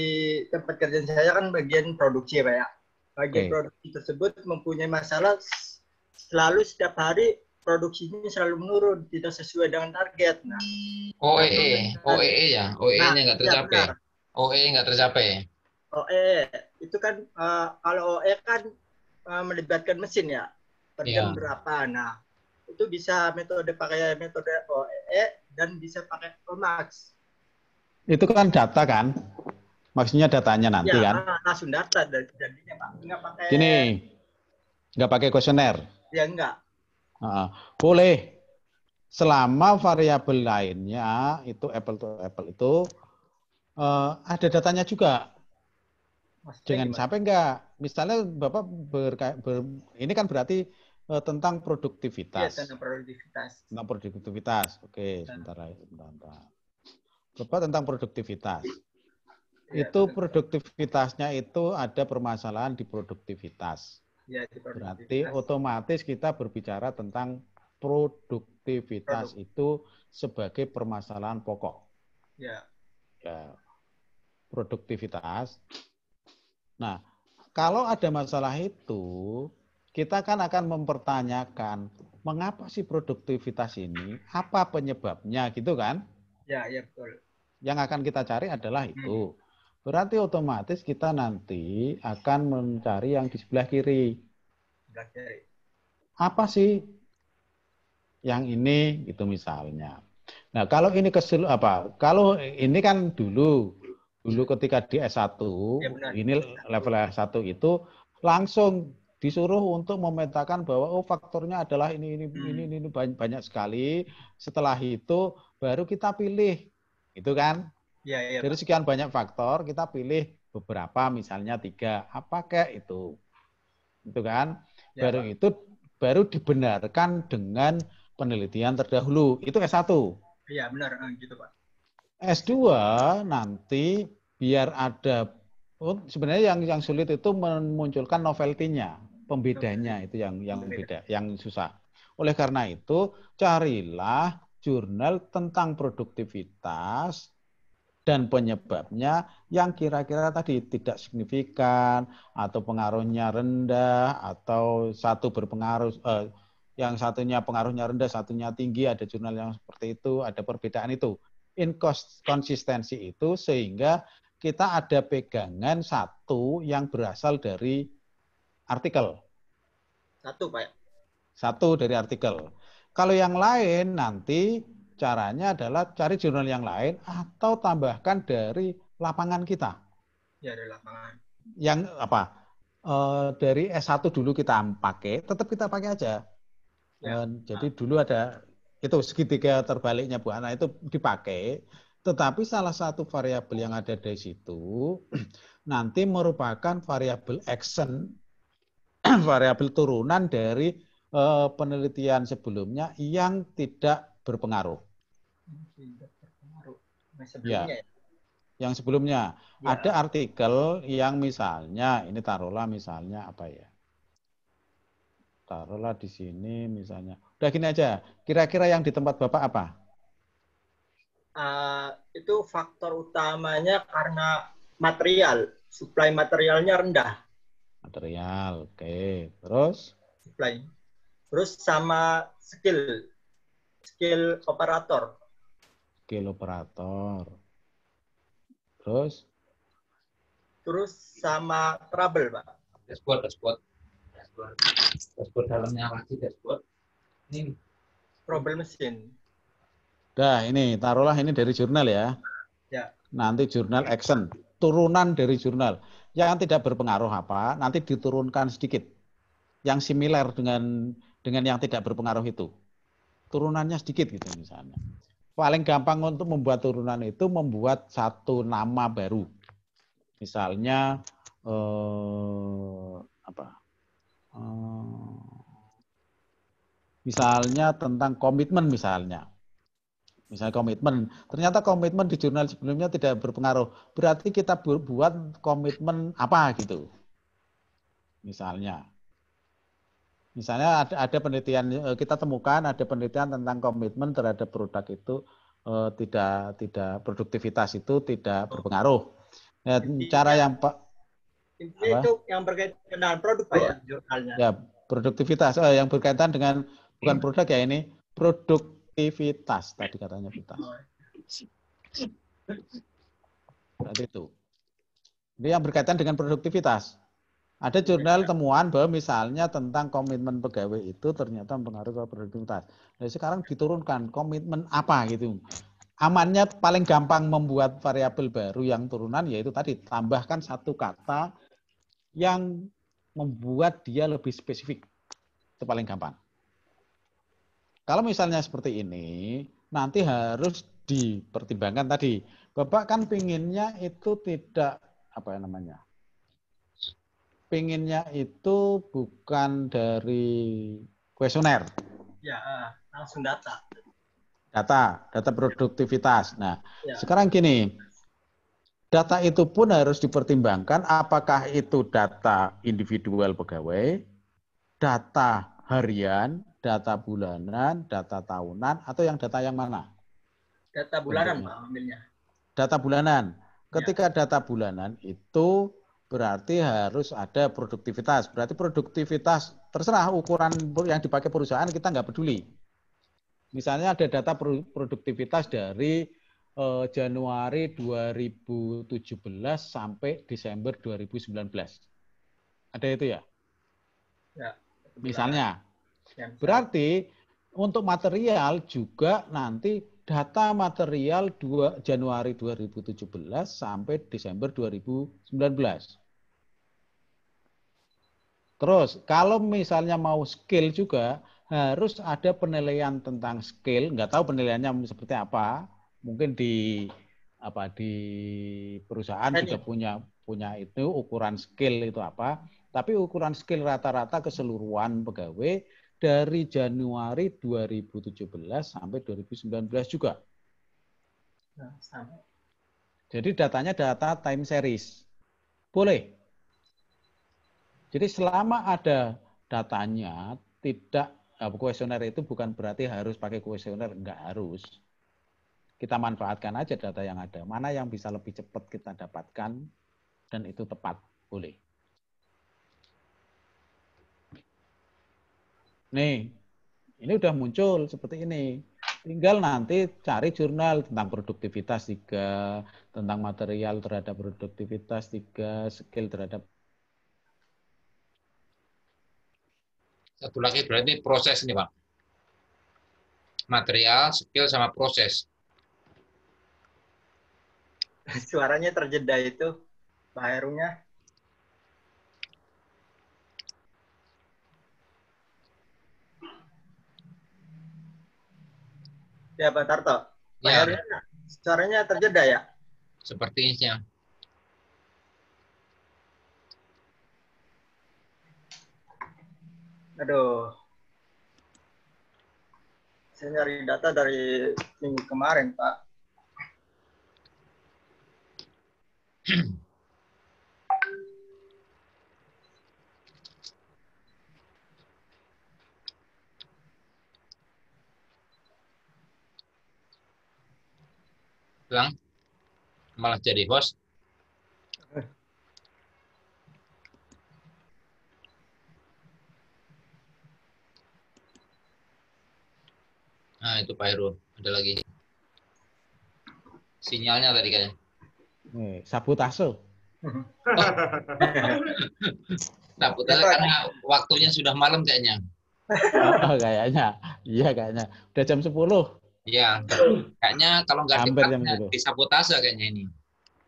tempat kerja saya kan bagian produksi pak ya bagian okay. produksi tersebut mempunyai masalah selalu setiap hari produksinya selalu menurun tidak sesuai dengan target nah OEE OEE e e ya OEE e nah, nya nggak iya, tercapai oe OEE nggak tercapai OEE itu kan uh, kalau OEE kan uh, melibatkan mesin ya iya. per yeah. berapa nah itu bisa metode pakai metode OEE dan bisa pakai Omax. Itu kan data kan? Maksudnya datanya nanti ya, kan? Ah, ah, langsung data jadinya Pak. Enggak pakai Gini. Enggak pakai kuesioner. Ya enggak. Uh, boleh. Selama variabel lainnya itu apple to apple itu uh, ada datanya juga. Mas, Jangan sampai enggak. Misalnya Bapak ber, ber ini kan berarti Eh, tentang produktivitas. Ya, tentang produktivitas. Tentang produktivitas. Oke, sementara sebentar ya, sebentar. Bapak tentang produktivitas. Ya, itu betul. produktivitasnya itu ada permasalahan di produktivitas. Ya, di produktivitas. Berarti otomatis kita berbicara tentang produktivitas Produk. itu sebagai permasalahan pokok. Ya. ya. Produktivitas. Nah, kalau ada masalah itu, kita kan akan mempertanyakan mengapa sih produktivitas ini, apa penyebabnya gitu kan? Ya, ya betul. Yang akan kita cari adalah hmm. itu. Berarti otomatis kita nanti akan mencari yang di sebelah kiri. Apa sih yang ini gitu misalnya. Nah, kalau ini kesel apa? Kalau ini kan dulu dulu ketika di S1, ya ini level S1 itu langsung disuruh untuk memetakan bahwa oh faktornya adalah ini ini hmm. ini ini, ini banyak, banyak sekali. Setelah itu baru kita pilih, itu kan? Ya, ya, Dari sekian banyak faktor kita pilih beberapa, misalnya tiga. apa Apakah itu? Itu kan? Ya, baru Pak. itu baru dibenarkan dengan penelitian terdahulu. Itu S1. Iya, benar ah, gitu, Pak. S2 nanti biar ada oh, sebenarnya yang yang sulit itu memunculkan novelty-nya pembedanya iya, itu yang yang iya. beda, yang susah. Oleh karena itu, carilah jurnal tentang produktivitas dan penyebabnya yang kira-kira tadi tidak signifikan atau pengaruhnya rendah atau satu berpengaruh eh, yang satunya pengaruhnya rendah, satunya tinggi, ada jurnal yang seperti itu, ada perbedaan itu. Inkonsistensi itu sehingga kita ada pegangan satu yang berasal dari artikel. Satu, Pak. Satu dari artikel. Kalau yang lain nanti caranya adalah cari jurnal yang lain atau tambahkan dari lapangan kita. Ya, dari lapangan. Yang apa? E, dari S1 dulu kita pakai, tetap kita pakai aja. Ya. E, jadi dulu ada itu segitiga terbaliknya Bu Ana itu dipakai, tetapi salah satu variabel yang ada di situ nanti merupakan variabel action variabel turunan dari uh, penelitian sebelumnya yang tidak berpengaruh. Ya. sebelumnya ya. Yang sebelumnya ya. ada artikel yang misalnya ini taruhlah misalnya apa ya? Taruhlah di sini misalnya. Udah gini aja. Kira-kira yang di tempat Bapak apa? Uh, itu faktor utamanya karena material, supply materialnya rendah. Material, oke. Okay. Terus? Supply. Terus sama skill. Skill operator. Skill operator. Terus? Terus sama trouble, Pak. Dashboard, dashboard. Dashboard. dalamnya lagi dashboard. Ini problem mesin. Nah, ini taruhlah ini dari jurnal ya. Ya. Nanti jurnal action, turunan dari jurnal yang tidak berpengaruh apa nanti diturunkan sedikit yang similar dengan dengan yang tidak berpengaruh itu turunannya sedikit gitu misalnya paling gampang untuk membuat turunan itu membuat satu nama baru misalnya eh, apa eh, misalnya tentang komitmen misalnya Misalnya komitmen. Ternyata komitmen di jurnal sebelumnya tidak berpengaruh. Berarti kita buat komitmen apa gitu. Misalnya. Misalnya ada, ada penelitian eh, kita temukan ada penelitian tentang komitmen terhadap produk itu eh, tidak tidak produktivitas itu tidak berpengaruh. Ya, cara yang pak Intinya itu yang berkaitan dengan produk Pak ya jurnalnya. Ya, produktivitas oh, yang berkaitan dengan bukan iya. produk ya ini produk aktivitas tadi katanya kita. Berarti itu. Ini yang berkaitan dengan produktivitas. Ada jurnal temuan bahwa misalnya tentang komitmen pegawai itu ternyata mempengaruhi produktivitas. Nah, sekarang diturunkan komitmen apa gitu. Amannya paling gampang membuat variabel baru yang turunan yaitu tadi tambahkan satu kata yang membuat dia lebih spesifik. Itu paling gampang. Kalau misalnya seperti ini, nanti harus dipertimbangkan tadi. Bapak kan pinginnya itu tidak apa ya namanya? Pinginnya itu bukan dari kuesioner. Ya, eh, langsung data. Data, data produktivitas. Nah, ya. sekarang gini, data itu pun harus dipertimbangkan apakah itu data individual pegawai, data harian, data bulanan, data tahunan, atau yang data yang mana? Data bulanan, Pak, ambilnya. Data bulanan. Ya. Ketika ya. data bulanan itu berarti harus ada produktivitas. Berarti produktivitas terserah ukuran yang dipakai perusahaan kita nggak peduli. Misalnya ada data produktivitas dari eh, Januari 2017 sampai Desember 2019. Ada itu ya? Ya. Misalnya Ya, Berarti untuk material juga nanti data material 2 Januari 2017 sampai Desember 2019. Terus kalau misalnya mau skill juga harus ada penilaian tentang skill, nggak tahu penilaiannya seperti apa. Mungkin di apa di perusahaan juga punya punya itu ukuran skill itu apa, tapi ukuran skill rata-rata keseluruhan pegawai dari Januari 2017 sampai 2019 juga. Ya, Jadi datanya data time series. Boleh. Jadi selama ada datanya, tidak ya, kuesioner itu bukan berarti harus pakai kuesioner, enggak harus. Kita manfaatkan aja data yang ada. Mana yang bisa lebih cepat kita dapatkan dan itu tepat, boleh. Nih, ini udah muncul seperti ini. Tinggal nanti cari jurnal tentang produktivitas tiga, tentang material terhadap produktivitas tiga, skill terhadap satu lagi berarti proses ini pak material skill sama proses suaranya terjeda itu pak Herunya ya Pak Tarto. Ya. terjeda ya. suaranya terjeda ya? Sepertinya. Aduh. Saya nyari data dari minggu kemarin, Pak. Bang, malah jadi bos. Nah, itu Pak Heru. Ada lagi. Sinyalnya tadi kayaknya. Eh, Sapu taso oh. karena waktunya sudah malam kayaknya. Oh, kayaknya. Iya, kayaknya. Udah jam 10. Iya, kayaknya kalau nggak diparknya gitu. disabotase kayaknya ini.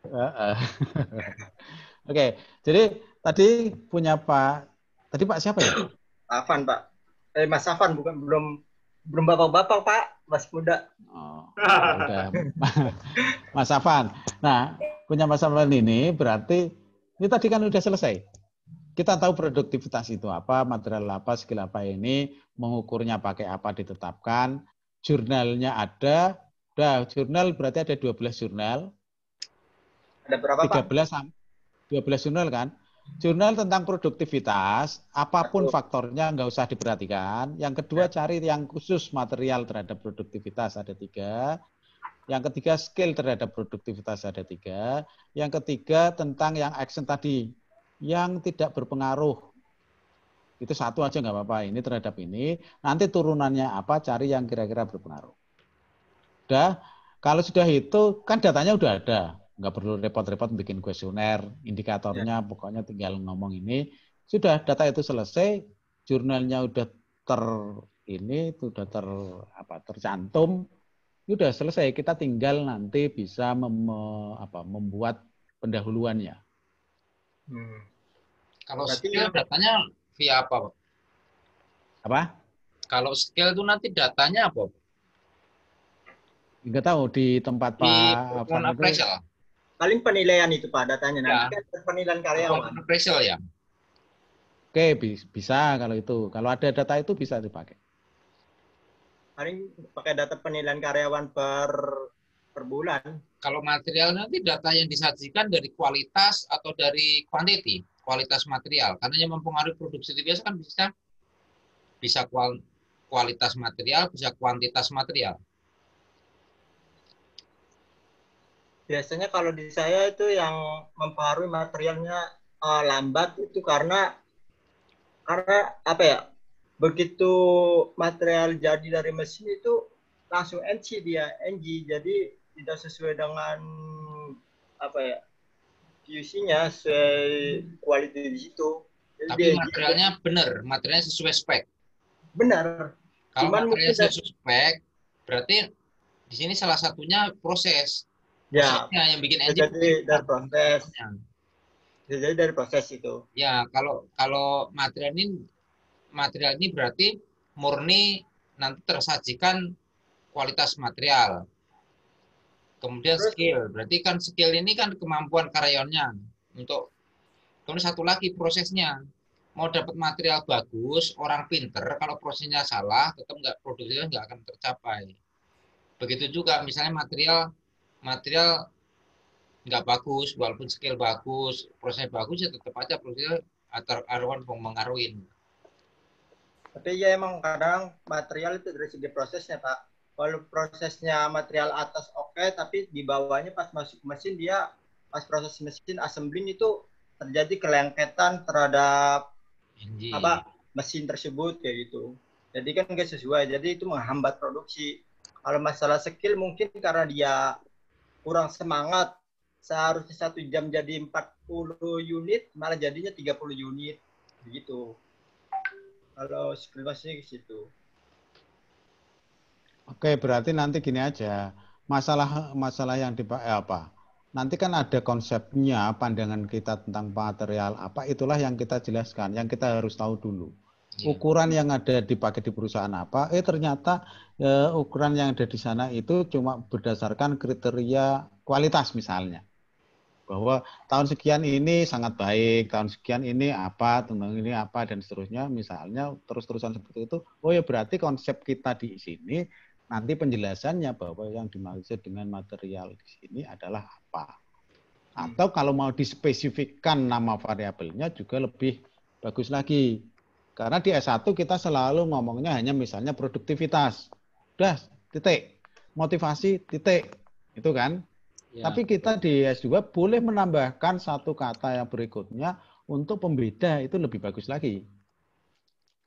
Oke, jadi tadi punya Pak, tadi Pak siapa ya? Afan Pak, eh Mas Afan bukan belum belum bapak-bapak Pak, Mas muda. Oh, Mas Afan. Nah, punya Mas Afan ini berarti ini tadi kan sudah selesai. Kita tahu produktivitas itu apa, material apa, skill apa ini, mengukurnya pakai apa ditetapkan, jurnalnya ada. Nah, jurnal berarti ada 12 jurnal. Ada berapa, 13 Pak? 12 jurnal kan? Jurnal tentang produktivitas, apapun faktornya nggak usah diperhatikan. Yang kedua ya. cari yang khusus material terhadap produktivitas ada tiga. Yang ketiga skill terhadap produktivitas ada tiga. Yang ketiga tentang yang action tadi yang tidak berpengaruh itu satu aja nggak apa-apa ini terhadap ini. Nanti turunannya apa cari yang kira-kira berpengaruh. Udah, kalau sudah itu kan datanya udah ada. Nggak perlu repot-repot bikin kuesioner, indikatornya ya. pokoknya tinggal ngomong ini. Sudah data itu selesai, jurnalnya udah ter ini sudah ter apa tercantum sudah ya selesai kita tinggal nanti bisa mem, apa, membuat pendahuluannya. Hmm. Kalau Berarti ya, datanya via apa, Pak? Apa? Kalau skill itu nanti datanya apa, Enggak tahu di tempat di Pak apa Paling penilaian itu Pak datanya nah, ya. kan penilaian karyawan. Appraisal ya. Oke, bisa kalau itu. Kalau ada data itu bisa dipakai. Paling pakai data penilaian karyawan per per bulan. Kalau material nanti data yang disajikan dari kualitas atau dari quantity? kualitas material karena yang mempengaruhi produktivitas kan bisa bisa kual, kualitas material bisa kuantitas material biasanya kalau di saya itu yang mempengaruhi materialnya uh, lambat itu karena karena apa ya begitu material jadi dari mesin itu langsung NC dia NG jadi tidak sesuai dengan apa ya UC-nya kualitas di situ. Tapi materialnya benar, materialnya sesuai spek. Benar. Kalau Cuman materialnya sesuai spek, berarti di sini salah satunya proses. Ya. Prosesnya yang bikin engine. Jadi dari proses. Ya. Ya, jadi dari proses itu. Ya, kalau kalau material ini material ini berarti murni nanti tersajikan kualitas material. Kemudian Terus, skill, berarti kan skill ini kan kemampuan karyawannya untuk kemudian satu lagi prosesnya. Mau dapat material bagus, orang pinter, kalau prosesnya salah, tetap nggak produksinya nggak akan tercapai. Begitu juga misalnya material material nggak bagus, walaupun skill bagus, proses bagus, ya tetap aja produksinya atau karyawan mengaruhi. Tapi ya emang kadang material itu dari segi prosesnya, Pak. Kalau prosesnya material atas oke okay, tapi di bawahnya pas masuk mesin dia pas proses mesin assembling itu terjadi kelengketan terhadap Anjir. apa mesin tersebut kayak gitu. Jadi kan nggak sesuai. Jadi itu menghambat produksi. Kalau masalah skill mungkin karena dia kurang semangat seharusnya satu jam jadi 40 unit malah jadinya 30 unit begitu. Kalau skill masih ke situ. Oke, berarti nanti gini aja. Masalah masalah yang dipakai eh, apa? Nanti kan ada konsepnya, pandangan kita tentang material apa, itulah yang kita jelaskan, yang kita harus tahu dulu. Yeah. Ukuran yang ada dipakai di perusahaan apa? Eh ternyata eh, ukuran yang ada di sana itu cuma berdasarkan kriteria kualitas misalnya bahwa tahun sekian ini sangat baik, tahun sekian ini apa, tentang ini apa, dan seterusnya. Misalnya terus-terusan seperti itu, oh ya berarti konsep kita di sini nanti penjelasannya bahwa yang dimaksud dengan material di sini adalah apa. Atau hmm. kalau mau dispesifikkan nama variabelnya juga lebih bagus lagi. Karena di S1 kita selalu ngomongnya hanya misalnya produktivitas. Udah, titik. Motivasi, titik. Itu kan. Ya. Tapi kita di S2 boleh menambahkan satu kata yang berikutnya untuk pembeda itu lebih bagus lagi.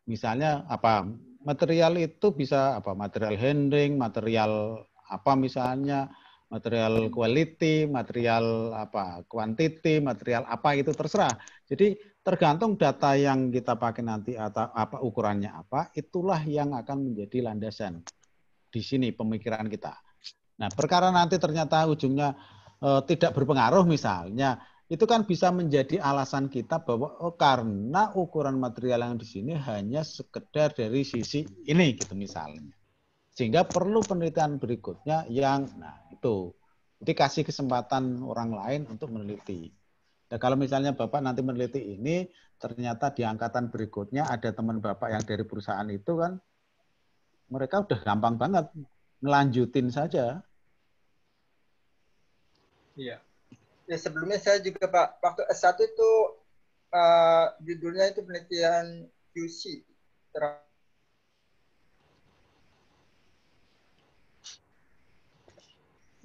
Misalnya apa material itu bisa apa? Material handling, material apa misalnya, material quality, material apa quantity, material apa itu terserah. Jadi tergantung data yang kita pakai nanti atau apa ukurannya apa, itulah yang akan menjadi landasan di sini pemikiran kita. Nah, perkara nanti ternyata ujungnya eh, tidak berpengaruh misalnya itu kan bisa menjadi alasan kita bahwa oh karena ukuran material yang di sini hanya sekedar dari sisi ini gitu misalnya. Sehingga perlu penelitian berikutnya yang nah itu dikasih kesempatan orang lain untuk meneliti. Nah, kalau misalnya Bapak nanti meneliti ini ternyata di angkatan berikutnya ada teman Bapak yang dari perusahaan itu kan mereka udah gampang banget melanjutin saja. Iya. Nah, sebelumnya saya juga Pak waktu S1 itu uh, judulnya itu penelitian QC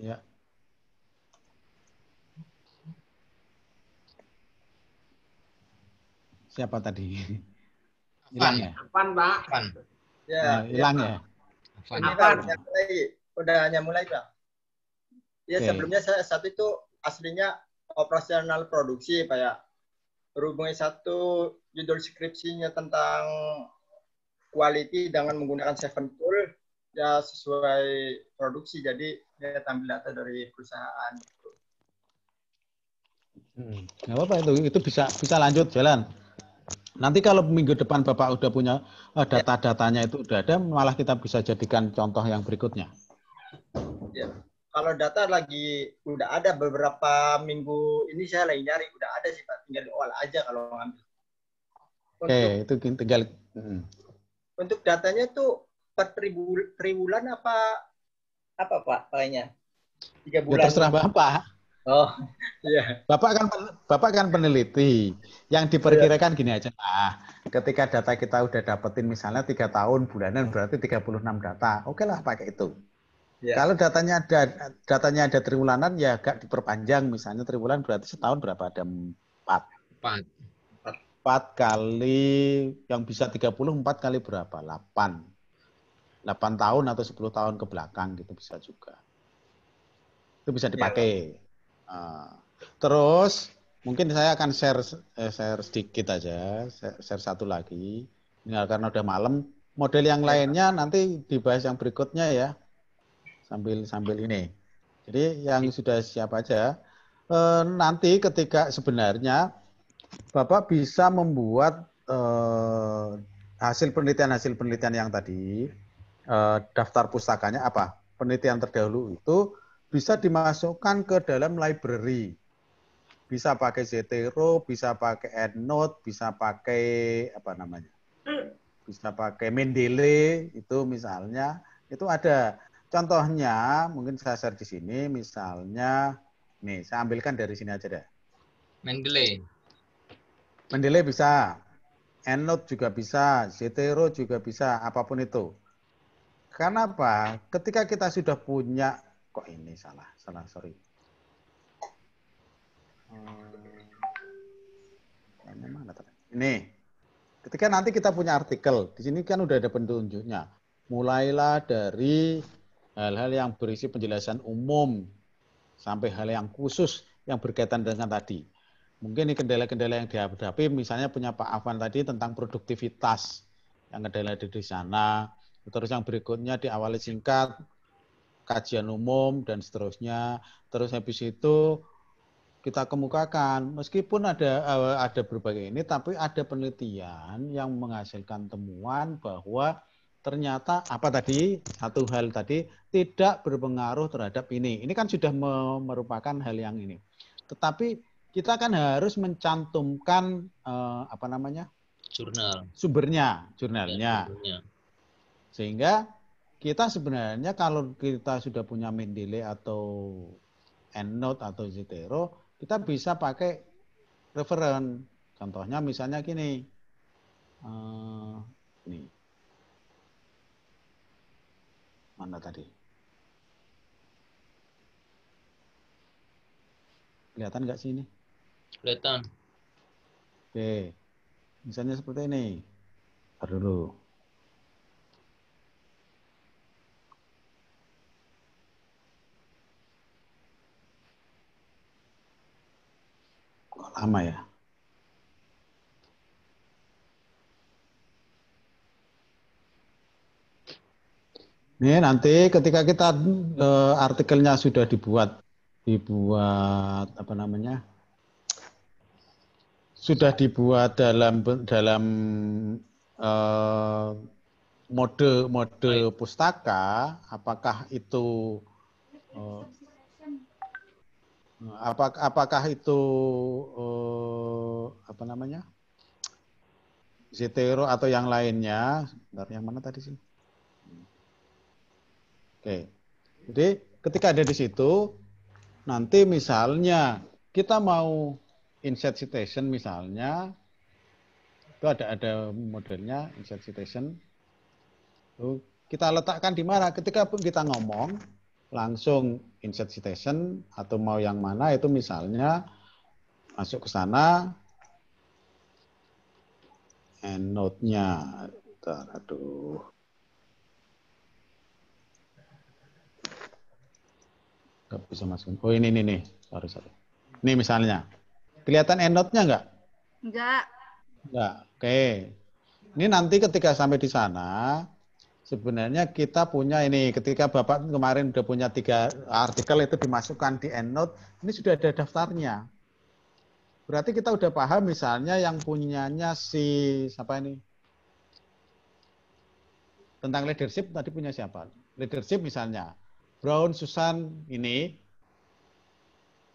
Ya. Siapa tadi? Hilang ya? Apan, Pak. Apan. Ya, eh, ya, hilang ya. Afan. Afan. Udah hanya mulai, Pak. Ya, ya okay. sebelumnya saya satu itu aslinya operasional produksi Pak ya. Berhubungi satu judul skripsinya tentang quality dengan menggunakan seven tool ya sesuai produksi jadi saya tampil data dari perusahaan. Hmm, apa-apa itu itu bisa bisa lanjut jalan. Nanti kalau minggu depan Bapak udah punya eh, data-datanya itu udah ada, malah kita bisa jadikan contoh yang berikutnya. Ya kalau data lagi udah ada beberapa minggu ini saya lagi nyari udah ada sih pak tinggal diolah aja kalau ngambil. Oke okay, itu tinggal. Hmm. Untuk datanya tuh per triwulan apa apa pak pakainya? Tiga ya, bulan. Ya, terserah bapak. Oh iya. Bapak kan bapak kan peneliti. Yang diperkirakan iya. gini aja pak. Ketika data kita udah dapetin misalnya tiga tahun bulanan berarti 36 data. Oke okay lah pakai itu. Ya. Kalau datanya ada datanya ada triwulanan ya agak diperpanjang misalnya triwulan berarti setahun berapa ada empat. Empat. Empat kali yang bisa tiga puluh empat kali berapa? Delapan. Delapan tahun atau sepuluh tahun ke belakang gitu bisa juga. Itu bisa dipakai. Ya. Ah. terus mungkin saya akan share eh, share sedikit aja, share, share satu lagi. Ini karena udah malam. Model yang ya. lainnya nanti dibahas yang berikutnya ya sambil sambil ini. Jadi yang sudah siap aja e, nanti ketika sebenarnya Bapak bisa membuat e, hasil penelitian hasil penelitian yang tadi e, daftar pustakanya apa? Penelitian terdahulu itu bisa dimasukkan ke dalam library. Bisa pakai Zotero, bisa pakai EndNote, bisa pakai apa namanya? Hmm. Bisa pakai Mendeley itu misalnya, itu ada. Contohnya, mungkin saya share di sini, misalnya, nih, saya ambilkan dari sini aja deh. Mendele Mendele bisa, EndNote juga bisa, Zetero juga bisa, apapun itu. Karena apa? Ketika kita sudah punya, kok ini salah, salah, sorry. Hmm, ini, ketika nanti kita punya artikel, di sini kan udah ada penunjuknya. Mulailah dari hal-hal yang berisi penjelasan umum sampai hal yang khusus yang berkaitan dengan tadi. Mungkin ini kendala-kendala yang dihadapi misalnya punya Pak Afan tadi tentang produktivitas yang kendala ada di sana. Terus yang berikutnya di diawali singkat kajian umum dan seterusnya. Terus habis itu kita kemukakan meskipun ada eh, ada berbagai ini tapi ada penelitian yang menghasilkan temuan bahwa ternyata apa tadi satu hal tadi tidak berpengaruh terhadap ini. Ini kan sudah merupakan hal yang ini. Tetapi kita kan harus mencantumkan uh, apa namanya? jurnal. Sumbernya, jurnalnya. Ya, Sehingga kita sebenarnya kalau kita sudah punya Mendeley atau EndNote atau Zotero, kita bisa pakai referen. Contohnya misalnya gini. Uh, eh, ini Mana tadi? Kelihatan nggak sih ini? Kelihatan. Oke. Misalnya seperti ini. Ntar dulu. Kok lama ya? Ini nanti ketika kita eh, artikelnya sudah dibuat, dibuat apa namanya, sudah dibuat dalam dalam eh, mode mode Baik. pustaka, apakah itu eh, apakah, apakah itu apa namanya, Zetero atau yang lainnya? Bentar, yang mana tadi sih? Oke. Jadi ketika ada di situ, nanti misalnya kita mau insert citation misalnya, itu ada ada modelnya insert citation. Itu kita letakkan di mana? Ketika kita ngomong, langsung insert citation atau mau yang mana itu misalnya masuk ke sana endnote-nya. aduh. Gak bisa masukin. Oh ini ini nih. Sorry sorry. Ini misalnya. Kelihatan endnote-nya enggak? Enggak. Enggak. Oke. Okay. Ini nanti ketika sampai di sana, sebenarnya kita punya ini. Ketika Bapak kemarin udah punya tiga artikel itu dimasukkan di endnote, ini sudah ada daftarnya. Berarti kita udah paham misalnya yang punyanya si siapa ini? Tentang leadership tadi punya siapa? Leadership misalnya. Brown Susan ini,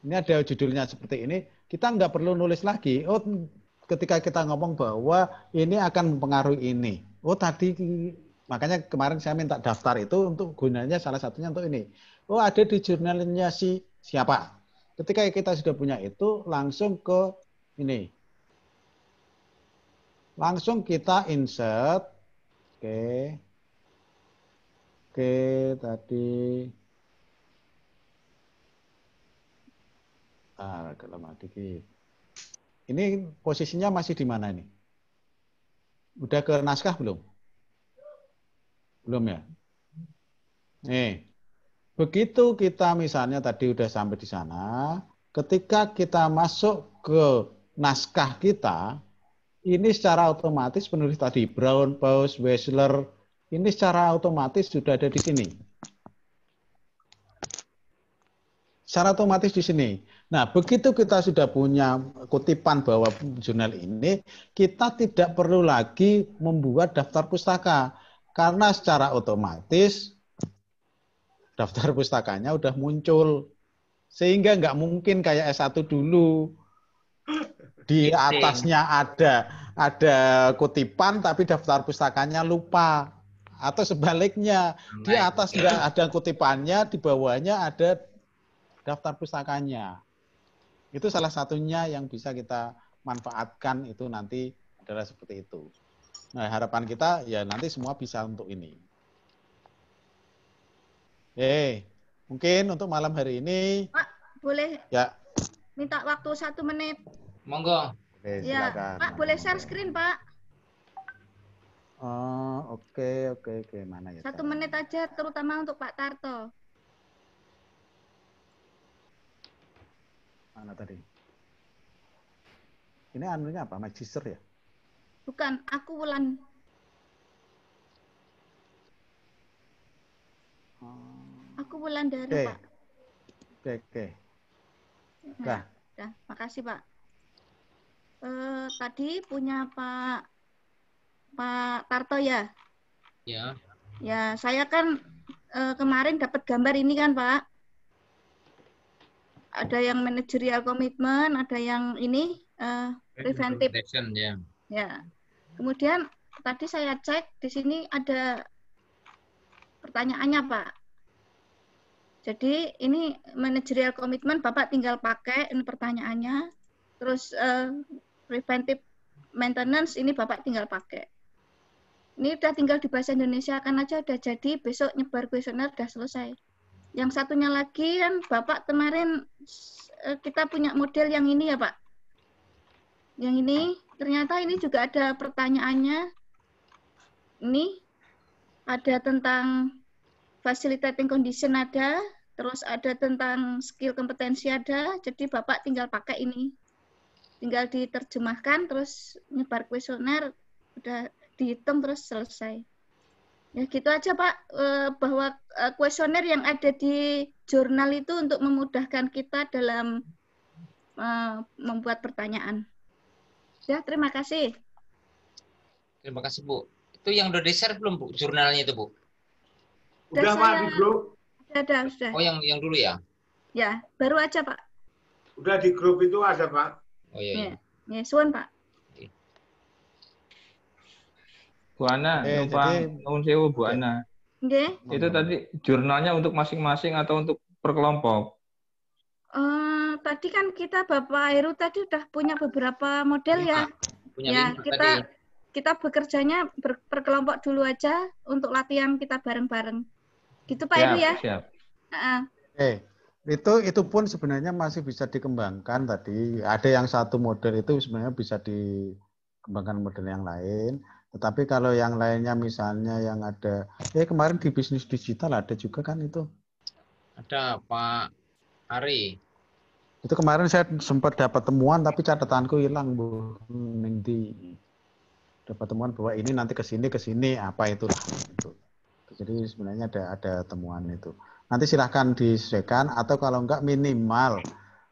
ini ada judulnya seperti ini, kita nggak perlu nulis lagi. Oh, ketika kita ngomong bahwa ini akan mempengaruhi ini. Oh, tadi makanya kemarin saya minta daftar itu untuk gunanya salah satunya untuk ini. Oh, ada di jurnalnya si siapa? Ketika kita sudah punya itu, langsung ke ini. Langsung kita insert. Oke. Okay. Oke, tadi ah, agak lama dikit. Ini posisinya masih di mana ini? Udah ke naskah belum? Belum ya? Nih, eh, begitu kita misalnya tadi udah sampai di sana, ketika kita masuk ke naskah kita, ini secara otomatis penulis tadi Brown, Paus, Wessler, ini secara otomatis sudah ada di sini. Secara otomatis di sini. Nah, begitu kita sudah punya kutipan bahwa jurnal ini, kita tidak perlu lagi membuat daftar pustaka. Karena secara otomatis daftar pustakanya udah muncul. Sehingga nggak mungkin kayak S1 dulu. Di iya atasnya ada ada kutipan tapi daftar pustakanya lupa atau sebaliknya dia di atas tidak ada kutipannya di bawahnya ada daftar pusakanya itu salah satunya yang bisa kita manfaatkan itu nanti adalah seperti itu nah harapan kita ya nanti semua bisa untuk ini eh mungkin untuk malam hari ini Pak boleh ya minta waktu satu menit monggo Oke, ya Pak boleh share screen Pak Oh, oke, oke, oke. Mana ya? Satu menit aja, terutama untuk Pak Tarto. Mana tadi? Ini anunya apa? Magister ya? Bukan, aku Wulan. Oh. Aku Wulan dari okay. Pak. Oke, okay, oke. Okay. Iya, nah, dah. dah. Makasih Pak. Uh, tadi punya Pak Pak Tarto ya? Ya. Ya, saya kan eh, kemarin dapat gambar ini kan, Pak. Ada yang manajerial komitmen, ada yang ini eh, preventif. Ya. ya. Kemudian tadi saya cek di sini ada pertanyaannya, Pak. Jadi ini manajerial komitmen Bapak tinggal pakai ini pertanyaannya. Terus uh, preventive maintenance ini Bapak tinggal pakai. Ini udah tinggal di bahasa Indonesia kan aja udah jadi, besok nyebar kuesioner udah selesai. Yang satunya lagi kan Bapak kemarin eh, kita punya model yang ini ya Pak. Yang ini ternyata ini juga ada pertanyaannya. Ini ada tentang facilitating condition ada, terus ada tentang skill kompetensi ada, jadi Bapak tinggal pakai ini. Tinggal diterjemahkan, terus nyebar kuesioner, udah dihitung terus selesai. Ya gitu aja Pak eh, bahwa eh, kuesioner yang ada di jurnal itu untuk memudahkan kita dalam eh, membuat pertanyaan. Ya terima kasih. Terima kasih Bu. Itu yang udah di share belum Bu jurnalnya itu Bu? Udah, udah Pak, di grup. udah, sudah. Oh yang yang dulu ya? Ya, baru aja Pak. Udah di grup itu ada Pak. Oh iya. iya. Ya, ya suan Pak. Bu Ana, eh, numpang nuwun sewu Bu Ana. Nggih. Itu tadi jurnalnya untuk masing-masing atau untuk perkelompok? Uh, eh, tadi kan kita Bapak Heru tadi udah punya beberapa model ya. Iya, punya ya, kita tadi. Ya. kita bekerjanya ber, berkelompok dulu aja untuk latihan kita bareng-bareng. Gitu Pak Heru ya. Siap. Uh -uh. Eh, itu itu pun sebenarnya masih bisa dikembangkan tadi. Ada yang satu model itu sebenarnya bisa dikembangkan model yang lain tetapi kalau yang lainnya misalnya yang ada, eh kemarin di bisnis digital ada juga kan itu? Ada Pak Ari. Itu kemarin saya sempat dapat temuan tapi catatanku hilang Bu Nindi. Dapat temuan bahwa ini nanti ke sini ke sini apa itulah. Itu. Jadi sebenarnya ada ada temuan itu. Nanti silahkan disesuaikan atau kalau enggak minimal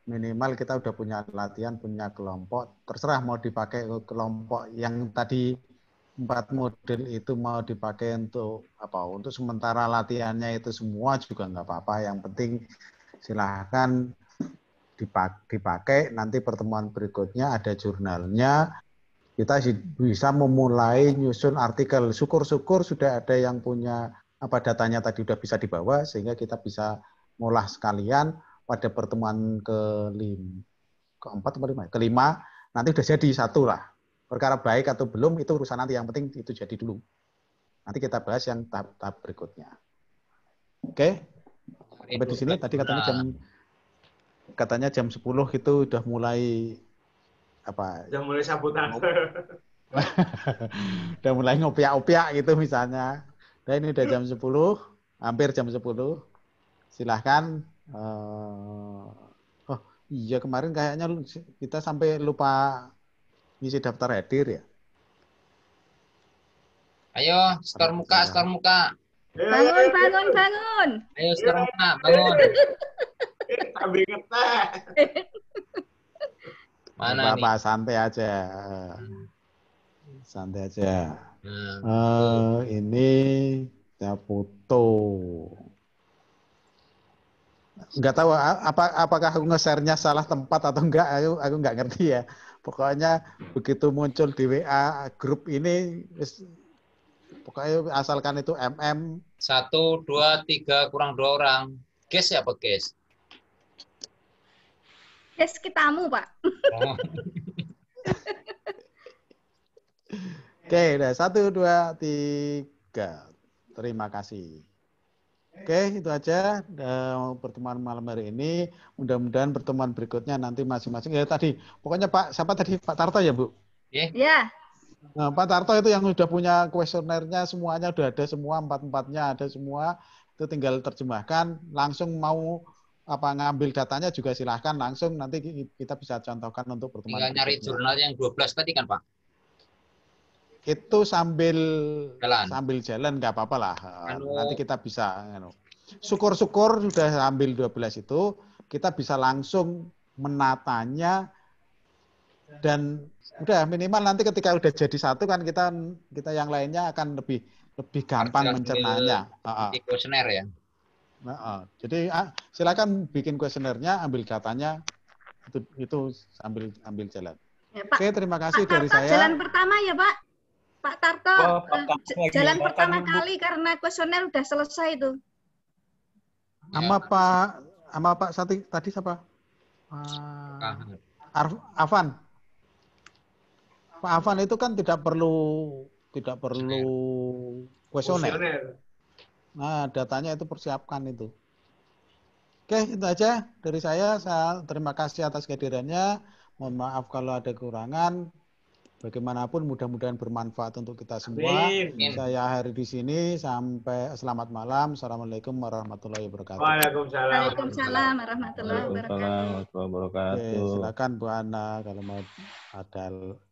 minimal kita udah punya latihan, punya kelompok. Terserah mau dipakai kelompok yang tadi empat model itu mau dipakai untuk apa untuk sementara latihannya itu semua juga nggak apa-apa yang penting silahkan dipakai nanti pertemuan berikutnya ada jurnalnya kita bisa memulai nyusun artikel syukur-syukur sudah ada yang punya apa datanya tadi sudah bisa dibawa sehingga kita bisa ngolah sekalian pada pertemuan kelima keempat atau ya? kelima nanti sudah jadi satu lah perkara baik atau belum itu urusan nanti yang penting itu jadi dulu. Nanti kita bahas yang tahap-tahap berikutnya. Oke. Okay? Sampai di sini tadi katanya jam katanya jam 10 itu udah mulai apa? Udah mulai sabutan. udah mulai ngopiak-opiak gitu misalnya. Dan nah, ini udah jam 10, hampir jam 10. Silahkan. Uh, oh iya kemarin kayaknya kita sampai lupa ngisi daftar hadir ya? Ayo, setor muka, ya. setor muka. Bangun, bangun, bangun. Ayo, setor muka, bangun. Ambil ngeteh. Mana Bapak, nih? santai aja. Santai aja. Hmm. uh, ini kita foto. Enggak tahu apa apakah aku nge-share-nya salah tempat atau enggak, aku aku enggak ngerti ya. Pokoknya begitu muncul di WA grup ini pokoknya asalkan itu MM satu dua tiga kurang dua orang guest ya apa guest kita kitamu pak oh. Oke, okay, satu, dua, tiga. Terima kasih. Oke, itu aja uh, pertemuan malam hari ini. Mudah-mudahan pertemuan berikutnya nanti masing-masing. Ya tadi, pokoknya Pak, siapa tadi? Pak Tarto ya, Bu? Iya. Yeah. Nah, Pak Tarto itu yang sudah punya kuesionernya semuanya sudah ada semua, empat-empatnya ada semua. Itu tinggal terjemahkan, langsung mau apa ngambil datanya juga silahkan langsung nanti kita bisa contohkan untuk pertemuan. Tinggal nyari jurnal yang 12 tadi kan, Pak? itu sambil jalan. sambil jalan nggak apa-apa lah. Anu, Nanti kita bisa. Anu. Syukur-syukur sudah ambil 12 itu, kita bisa langsung menatanya dan udah minimal nanti ketika udah jadi satu kan kita kita yang lainnya akan lebih lebih gampang mencernanya. kuesioner ya. Nah, uh, jadi uh, silakan bikin kuesionernya, ambil datanya itu itu sambil ambil jalan. Ya, Pak. Oke, terima kasih Pak, dari Pak, saya. Jalan pertama ya Pak. Pak Tarto, oh, Pak eh, Tarto jalan ya, pertama kan kali karena kuesioner udah selesai itu. Sama ya. Pak sama Pak Sati tadi siapa? Uh, ah, Avan. Pak Avan itu kan tidak perlu tidak perlu kuesioner. Nah, datanya itu persiapkan itu. Oke, itu aja dari saya. Saya terima kasih atas kehadirannya. Mohon maaf kalau ada kekurangan. Bagaimanapun mudah-mudahan bermanfaat untuk kita semua. Amin. Saya hari di sini sampai selamat malam. Assalamualaikum warahmatullahi wabarakatuh. Waalaikumsalam. Waalaikumsalam warahmatullahi wabarakatuh. Waalaikumsalam warahmatullahi wabarakatuh. Oke, silakan Bu Ana kalau mau ada